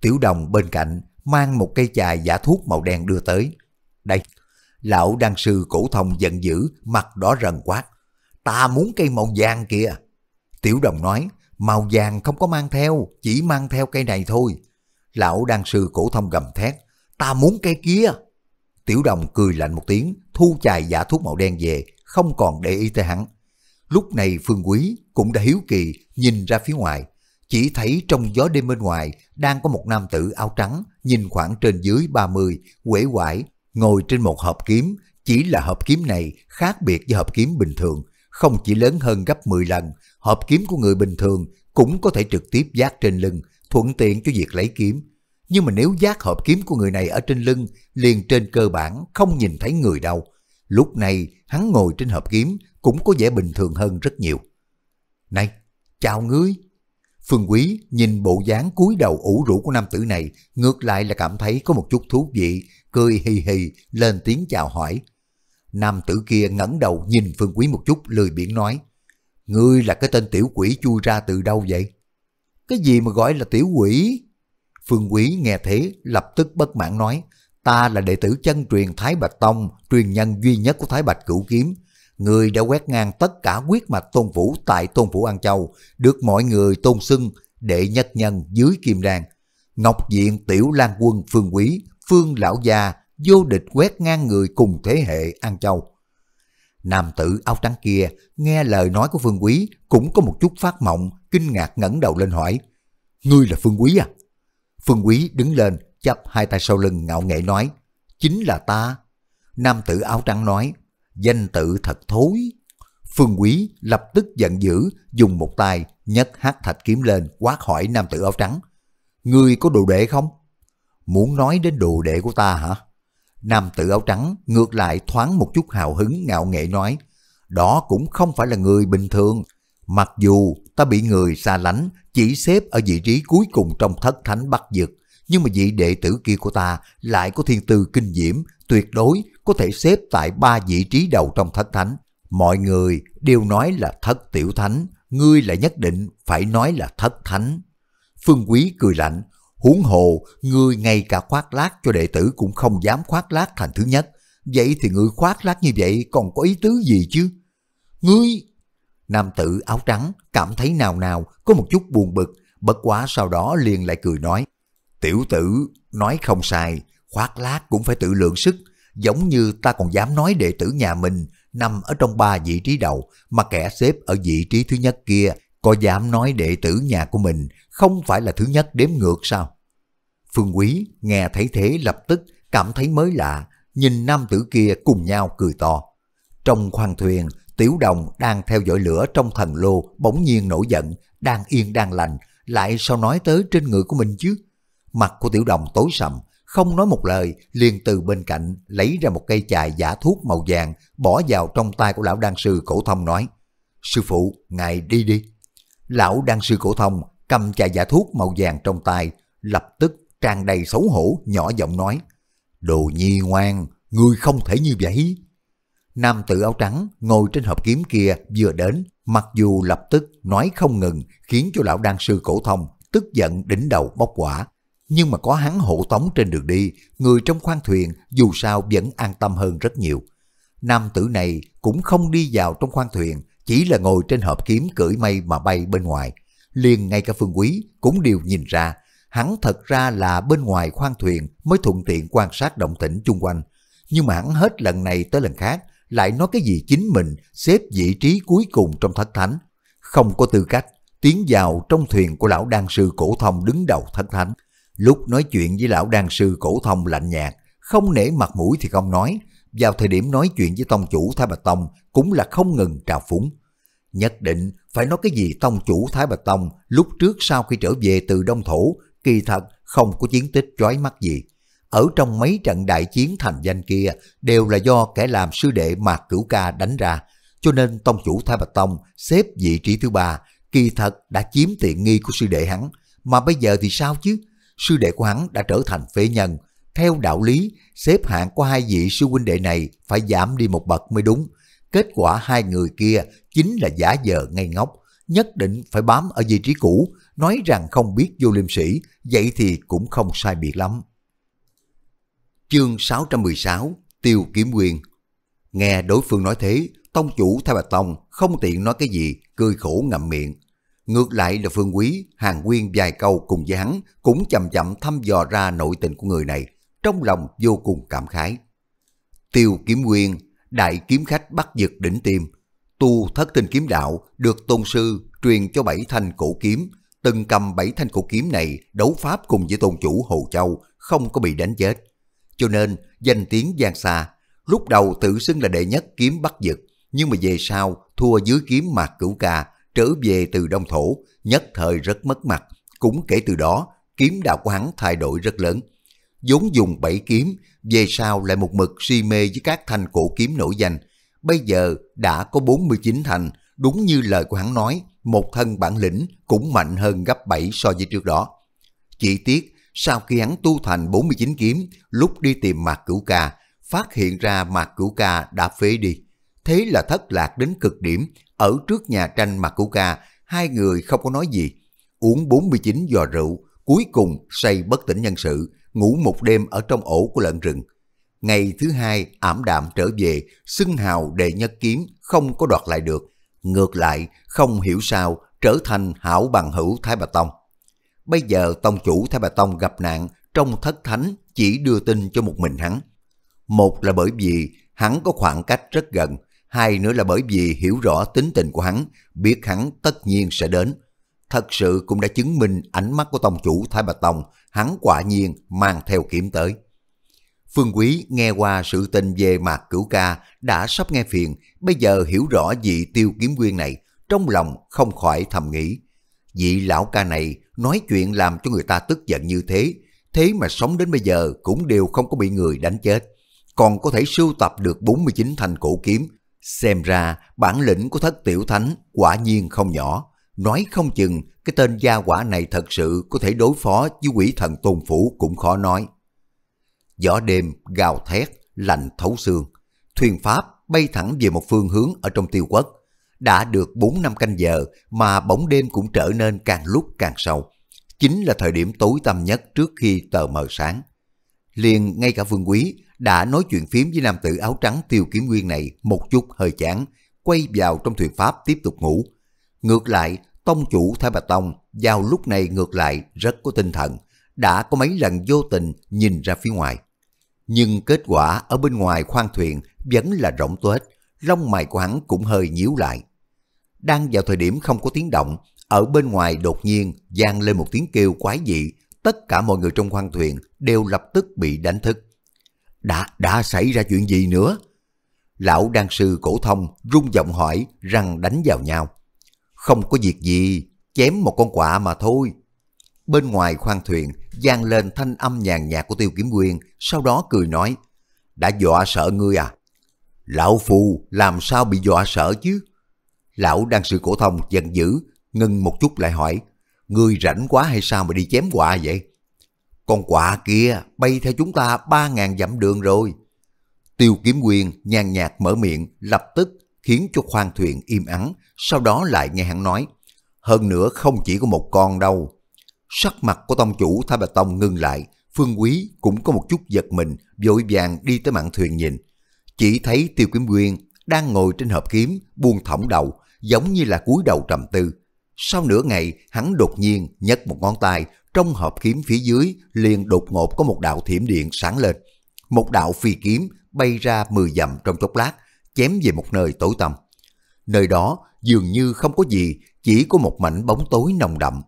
Tiểu đồng bên cạnh mang một cây chài giả thuốc màu đen đưa tới. Đây, Lão đan sư cổ thông giận dữ, mặt đỏ rần quát. Ta muốn cây màu vàng kìa. Tiểu đồng nói, màu vàng không có mang theo, chỉ mang theo cây này thôi. Lão đan sư cổ thông gầm thét, ta muốn cây kia. Tiểu đồng cười lạnh một tiếng, thu chài giả thuốc màu đen về, không còn để ý tới hắn. Lúc này Phương Quý cũng đã hiếu kỳ nhìn ra phía ngoài, chỉ thấy trong gió đêm bên ngoài đang có một nam tử áo trắng nhìn khoảng trên dưới 30, quể quải ngồi trên một hộp kiếm, chỉ là hộp kiếm này khác biệt với hộp kiếm bình thường, không chỉ lớn hơn gấp 10 lần, hộp kiếm của người bình thường cũng có thể trực tiếp giác trên lưng, thuận tiện cho việc lấy kiếm. Nhưng mà nếu giác hộp kiếm của người này ở trên lưng, liền trên cơ bản không nhìn thấy người đâu. Lúc này hắn ngồi trên hộp kiếm cũng có vẻ bình thường hơn rất nhiều. Này, chào ngươi! Phương Quý nhìn bộ dáng cúi đầu ủ rũ của nam tử này, ngược lại là cảm thấy có một chút thú vị, cười hì hì lên tiếng chào hỏi. Nam tử kia ngẩng đầu nhìn Phương Quý một chút lười biển nói, Ngươi là cái tên tiểu quỷ chui ra từ đâu vậy? Cái gì mà gọi là tiểu quỷ? Phương Quý nghe thế lập tức bất mãn nói, ta là đệ tử chân truyền Thái Bạch Tông, truyền nhân duy nhất của Thái Bạch Cửu Kiếm. Người đã quét ngang tất cả quyết mạch Tôn vũ tại Tôn vũ An Châu, được mọi người tôn xưng đệ nhất nhân dưới kim đàn. Ngọc Diện Tiểu Lan Quân Phương Quý Phương Lão Gia vô địch quét ngang người cùng thế hệ An Châu. Nam tử áo trắng kia nghe lời nói của Phương Quý cũng có một chút phát mộng, kinh ngạc ngẩng đầu lên hỏi. Ngươi là Phương Quý à? Phương Quý đứng lên, chắp hai tay sau lưng ngạo nghễ nói. Chính là ta. Nam tử áo trắng nói. Danh tự thật thối. Phương Quý lập tức giận dữ, dùng một tay nhấc hát thạch kiếm lên quát hỏi nam tử áo trắng. Ngươi có đồ đệ không? Muốn nói đến đồ đệ của ta hả? Nam tử áo trắng ngược lại thoáng một chút hào hứng ngạo nghệ nói. Đó cũng không phải là người bình thường. Mặc dù ta bị người xa lánh chỉ xếp ở vị trí cuối cùng trong thất thánh bắc dực. Nhưng mà vị đệ tử kia của ta lại có thiên tư kinh diễm, tuyệt đối có thể xếp tại ba vị trí đầu trong thất thánh. Mọi người đều nói là thất tiểu thánh, ngươi lại nhất định phải nói là thất thánh. Phương Quý cười lạnh, Huống hồ, ngươi ngay cả khoác lác cho đệ tử cũng không dám khoác lác thành thứ nhất. Vậy thì ngươi khoác lác như vậy còn có ý tứ gì chứ? Ngươi... Nam tử áo trắng cảm thấy nào nào có một chút buồn bực, bất quá sau đó liền lại cười nói. Tiểu tử nói không sai, khoác lác cũng phải tự lượng sức, giống như ta còn dám nói đệ tử nhà mình nằm ở trong ba vị trí đầu mà kẻ xếp ở vị trí thứ nhất kia có dám nói đệ tử nhà của mình không phải là thứ nhất đếm ngược sao? Phương Quý nghe thấy thế lập tức cảm thấy mới lạ, nhìn nam tử kia cùng nhau cười to. Trong khoang thuyền, Tiểu Đồng đang theo dõi lửa trong thần lô bỗng nhiên nổi giận, đang yên đang lành, lại sao nói tới trên người của mình chứ? Mặt của Tiểu Đồng tối sầm, không nói một lời, liền từ bên cạnh lấy ra một cây chài giả thuốc màu vàng bỏ vào trong tay của lão đan sư cổ thông nói, Sư phụ, ngài đi đi. Lão đan sư cổ thông cầm chài giả thuốc màu vàng trong tay, lập tức tràn đầy xấu hổ, nhỏ giọng nói, Đồ nhi ngoan, người không thể như vậy. Nam tử áo trắng ngồi trên hộp kiếm kia vừa đến, mặc dù lập tức nói không ngừng khiến cho lão đan sư cổ thông tức giận đỉnh đầu bóc quả. Nhưng mà có hắn hộ tống trên đường đi, người trong khoang thuyền dù sao vẫn an tâm hơn rất nhiều. Nam tử này cũng không đi vào trong khoang thuyền, chỉ là ngồi trên hộp kiếm cưỡi mây mà bay bên ngoài. Liền ngay cả phương quý cũng đều nhìn ra hắn thật ra là bên ngoài khoang thuyền mới thuận tiện quan sát động tĩnh chung quanh. Nhưng mà hắn hết lần này tới lần khác lại nói cái gì chính mình xếp vị trí cuối cùng trong thất thánh. Không có tư cách tiến vào trong thuyền của lão đan sư cổ thông đứng đầu thất thánh. Lúc nói chuyện với lão đan sư cổ thông lạnh nhạt, không nể mặt mũi thì không nói. Vào thời điểm nói chuyện với tông chủ Thái Bạch Tông cũng là không ngừng trào phúng. Nhất định phải nói cái gì tông chủ Thái Bạch Tông lúc trước sau khi trở về từ Đông Thổ kỳ thật không có chiến tích chói mắt gì. Ở trong mấy trận đại chiến thành danh kia đều là do kẻ làm sư đệ Mạc Cửu Ca đánh ra, cho nên tông chủ Thái Bạch Tông xếp vị trí thứ ba, kỳ thật đã chiếm tiện nghi của sư đệ hắn, mà bây giờ thì sao chứ? Sư đệ của hắn đã trở thành phế nhân, theo đạo lý xếp hạng của hai vị sư huynh đệ này phải giảm đi một bậc mới đúng. Kết quả hai người kia chính là giả vờ ngây ngốc, nhất định phải bám ở vị trí cũ, nói rằng không biết vô liêm sĩ, vậy thì cũng không sai biệt lắm. Chương 616 Tiêu Kiếm Quyền Nghe đối phương nói thế, tông chủ Thái Bạch Tông không tiện nói cái gì, cười khổ ngậm miệng. Ngược lại là Phương Quý, Hàng Nguyên vài câu cùng với hắn cũng chậm chậm thăm dò ra nội tình của người này, trong lòng vô cùng cảm khái. Tiêu Kiếm Nguyên, đại kiếm khách bắt giật đỉnh tim, tu thất tinh kiếm đạo được tôn sư truyền cho bảy thanh cổ kiếm từng cầm bảy thanh cổ kiếm này đấu pháp cùng với tôn chủ Hồ Châu, không có bị đánh chết. Cho nên, danh tiếng giang xa, lúc đầu tự xưng là đệ nhất kiếm bắt giật, nhưng mà về sau thua dưới kiếm mạc cửu ca, trở về từ Đông Thổ, nhất thời rất mất mặt. Cũng kể từ đó, kiếm đạo của hắn thay đổi rất lớn. vốn dùng bảy kiếm, về sau lại một mực si mê với các thanh cổ kiếm nổi danh. Bây giờ đã có 49 thành, đúng như lời của hắn nói, một thân bản lĩnh cũng mạnh hơn gấp 7 so với trước đó. Chỉ tiếc, sau khi hắn tu thành 49 kiếm, lúc đi tìm Mạc Cửu Ca, phát hiện ra Mạc Cửu Ca đã phế đi. Thế là thất lạc đến cực điểm, ở trước nhà tranh Mạc Cửu Ca, hai người không có nói gì. Uống 49 giò rượu, cuối cùng say bất tỉnh nhân sự, ngủ một đêm ở trong ổ của lợn rừng. Ngày thứ hai, ảm đạm trở về, xưng hào đề nhất kiếm, không có đoạt lại được, ngược lại không hiểu sao trở thành hảo bằng hữu Thái Bà Tông. Bây giờ tông chủ Thái Bà Tông gặp nạn trong thất thánh chỉ đưa tin cho một mình hắn. Một là bởi vì hắn có khoảng cách rất gần, hai nữa là bởi vì hiểu rõ tính tình của hắn, biết hắn tất nhiên sẽ đến. Thật sự cũng đã chứng minh ánh mắt của tông chủ Thái Bà Tông, hắn quả nhiên mang theo kiếm tới. Phương Quý nghe qua sự tình về Mạc Cửu Ca đã sắp nghe phiền, bây giờ hiểu rõ vị tiêu kiếm quyên này, trong lòng không khỏi thầm nghĩ. Vị lão ca này nói chuyện làm cho người ta tức giận như thế, thế mà sống đến bây giờ cũng đều không có bị người đánh chết. Còn có thể sưu tập được 49 thành cổ kiếm, xem ra bản lĩnh của thất tiểu thánh quả nhiên không nhỏ. Nói không chừng cái tên gia quả này thật sự có thể đối phó với quỷ thần tôn phủ cũng khó nói. Gió đêm gào thét, lạnh thấu xương. Thuyền Pháp bay thẳng về một phương hướng ở trong tiêu quốc. Đã được bốn năm canh giờ mà bóng đêm cũng trở nên càng lúc càng sâu. Chính là thời điểm tối tăm nhất trước khi tờ mờ sáng. Liền ngay cả Vương Quý đã nói chuyện phím với nam tử áo trắng tiêu kiếm nguyên này một chút hơi chán, quay vào trong thuyền Pháp tiếp tục ngủ. Ngược lại, tông chủ Thái Bà Tông vào lúc này ngược lại rất có tinh thần, đã có mấy lần vô tình nhìn ra phía ngoài. Nhưng kết quả ở bên ngoài khoang thuyền vẫn là rỗng tuếch, lông mày của hắn cũng hơi nhíu lại. Đang vào thời điểm không có tiếng động, ở bên ngoài đột nhiên vang lên một tiếng kêu quái dị, tất cả mọi người trong khoang thuyền đều lập tức bị đánh thức. Đã, đã xảy ra chuyện gì nữa? Lão đan sư cổ thông rung giọng hỏi rằng đánh vào nhau. Không có việc gì, chém một con quạ mà thôi, Bên ngoài khoang thuyền vang lên thanh âm nhàn nhạt của Tiêu Kiếm Quyên, sau đó cười nói, đã dọa sợ ngươi à? Lão phù làm sao bị dọa sợ chứ? Lão đang sự cổ thông giận dữ, ngưng một chút lại hỏi, ngươi rảnh quá hay sao mà đi chém quạ vậy? Con quạ kia bay theo chúng ta ba ngàn dặm đường rồi. Tiêu kiếm quyền nhàn nhạt mở miệng lập tức khiến cho khoang thuyền im ắng, sau đó lại nghe hắn nói. Hơn nữa không chỉ có một con đâu, Sắc mặt của tông chủ Thái Bạch Tông ngưng lại, Phương Quý cũng có một chút giật mình, vội vàng đi tới mạng thuyền nhìn. Chỉ thấy Tiêu Kiếm Nguyên đang ngồi trên hộp kiếm, buông thõng đầu, giống như là cúi đầu trầm tư. Sau nửa ngày, hắn đột nhiên nhấc một ngón tay, trong hộp kiếm phía dưới liền đột ngột có một đạo thiểm điện sáng lên. Một đạo phi kiếm bay ra mười dặm trong chốc lát, chém về một nơi tối tăm. Nơi đó dường như không có gì, chỉ có một mảnh bóng tối nồng đậm,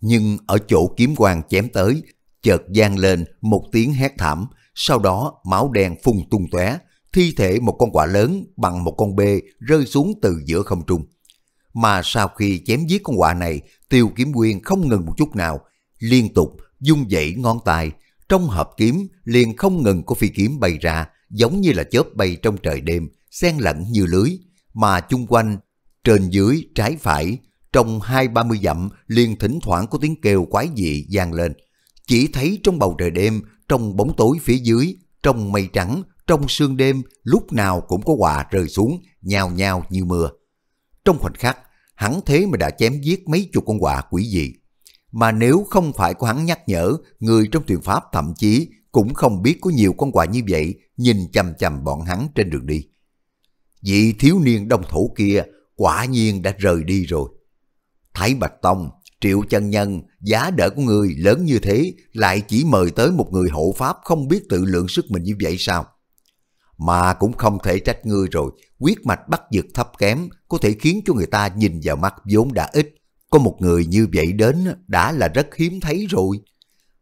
nhưng ở chỗ kiếm quang chém tới, chợt gian lên một tiếng hét thảm, sau đó máu đen phun tung tóe, thi thể một con quả lớn bằng một con bê rơi xuống từ giữa không trung. Mà sau khi chém giết con quả này, tiêu kiếm quyên không ngừng một chút nào, liên tục dung dậy ngón tay, trong hộp kiếm liền không ngừng có phi kiếm bay ra, giống như là chớp bay trong trời đêm, xen lẫn như lưới, mà chung quanh, trên dưới, trái phải, trong hai ba mươi dặm liền thỉnh thoảng có tiếng kêu quái dị vang lên. Chỉ thấy trong bầu trời đêm, trong bóng tối phía dưới, trong mây trắng, trong sương đêm, lúc nào cũng có quà rơi xuống, nhào nhào như mưa. Trong khoảnh khắc, hắn thế mà đã chém giết mấy chục con quà quỷ dị. Mà nếu không phải của hắn nhắc nhở, người trong truyền pháp thậm chí cũng không biết có nhiều con quà như vậy nhìn chằm chằm bọn hắn trên đường đi. Vị thiếu niên đông thổ kia quả nhiên đã rời đi rồi. Thái Bạch Tông, Triệu Chân Nhân, giá đỡ của người lớn như thế lại chỉ mời tới một người hộ pháp không biết tự lượng sức mình như vậy sao? Mà cũng không thể trách ngươi rồi, quyết mạch bắt giật thấp kém có thể khiến cho người ta nhìn vào mắt vốn đã ít. Có một người như vậy đến đã là rất hiếm thấy rồi.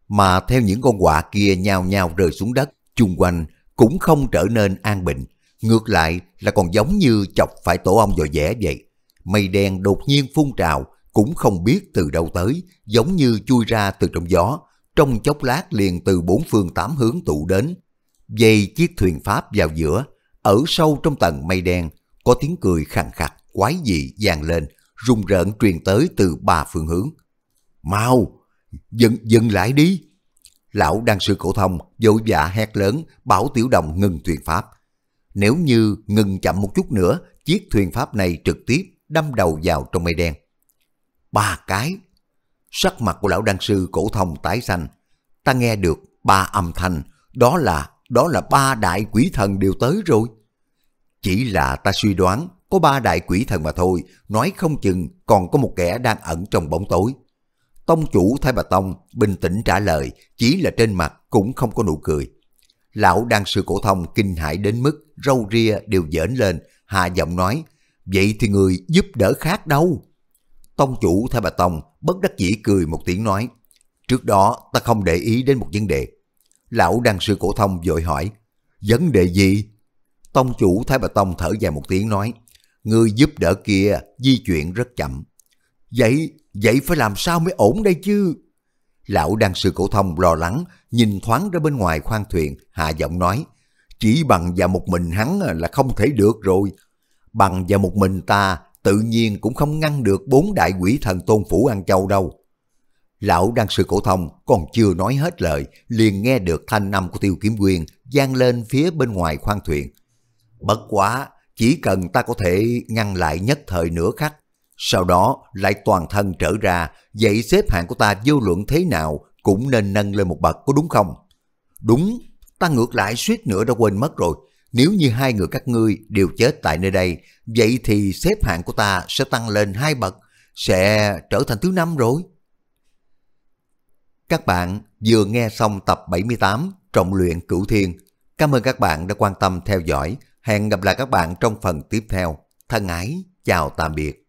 Mà theo những con quạ kia nhào nhào rơi xuống đất, chung quanh cũng không trở nên an bình. Ngược lại là còn giống như chọc phải tổ ong vào dẻ vậy. Mây đen đột nhiên phun trào, cũng không biết từ đâu tới, giống như chui ra từ trong gió, trong chốc lát liền từ bốn phương tám hướng tụ đến. Dây chiếc thuyền Pháp vào giữa, ở sâu trong tầng mây đen, có tiếng cười khàn khặt, quái dị vang lên, rung rợn truyền tới từ ba phương hướng. Mau, dừng, dừng lại đi. Lão đang sư cổ thông, dội dạ hét lớn, bảo tiểu đồng ngừng thuyền Pháp. Nếu như ngừng chậm một chút nữa, chiếc thuyền Pháp này trực tiếp đâm đầu vào trong mây đen ba cái. Sắc mặt của lão đan sư cổ thông tái xanh, ta nghe được ba âm thanh, đó là, đó là ba đại quỷ thần đều tới rồi. Chỉ là ta suy đoán có ba đại quỷ thần mà thôi, nói không chừng còn có một kẻ đang ẩn trong bóng tối. Tông chủ Thái Bà Tông bình tĩnh trả lời, chỉ là trên mặt cũng không có nụ cười. Lão đang sư cổ thông kinh hãi đến mức râu ria đều dởn lên, hạ giọng nói, vậy thì người giúp đỡ khác đâu. Tông chủ thái bà Tông bất đắc dĩ cười một tiếng nói, trước đó ta không để ý đến một vấn đề. Lão đăng sư cổ thông vội hỏi, vấn đề gì? Tông chủ Thái Bà Tông thở dài một tiếng nói, người giúp đỡ kia di chuyển rất chậm. Vậy, vậy phải làm sao mới ổn đây chứ? Lão đăng sư cổ thông lo lắng, nhìn thoáng ra bên ngoài khoang thuyền, hạ giọng nói, chỉ bằng và một mình hắn là không thể được rồi. Bằng và một mình ta tự nhiên cũng không ngăn được bốn đại quỷ thần tôn phủ ăn châu đâu. Lão đang sư cổ thông còn chưa nói hết lời, liền nghe được thanh âm của tiêu kiếm quyền gian lên phía bên ngoài khoang thuyền. Bất quá, chỉ cần ta có thể ngăn lại nhất thời nửa khắc, sau đó lại toàn thân trở ra, vậy xếp hạng của ta vô luận thế nào cũng nên nâng lên một bậc có đúng không? Đúng, ta ngược lại suýt nữa đã quên mất rồi, nếu như hai người các ngươi đều chết tại nơi đây, vậy thì xếp hạng của ta sẽ tăng lên hai bậc, sẽ trở thành thứ năm rồi. Các bạn vừa nghe xong tập 78 Trọng luyện Cửu Thiên. Cảm ơn các bạn đã quan tâm theo dõi. Hẹn gặp lại các bạn trong phần tiếp theo. Thân ái, chào tạm biệt.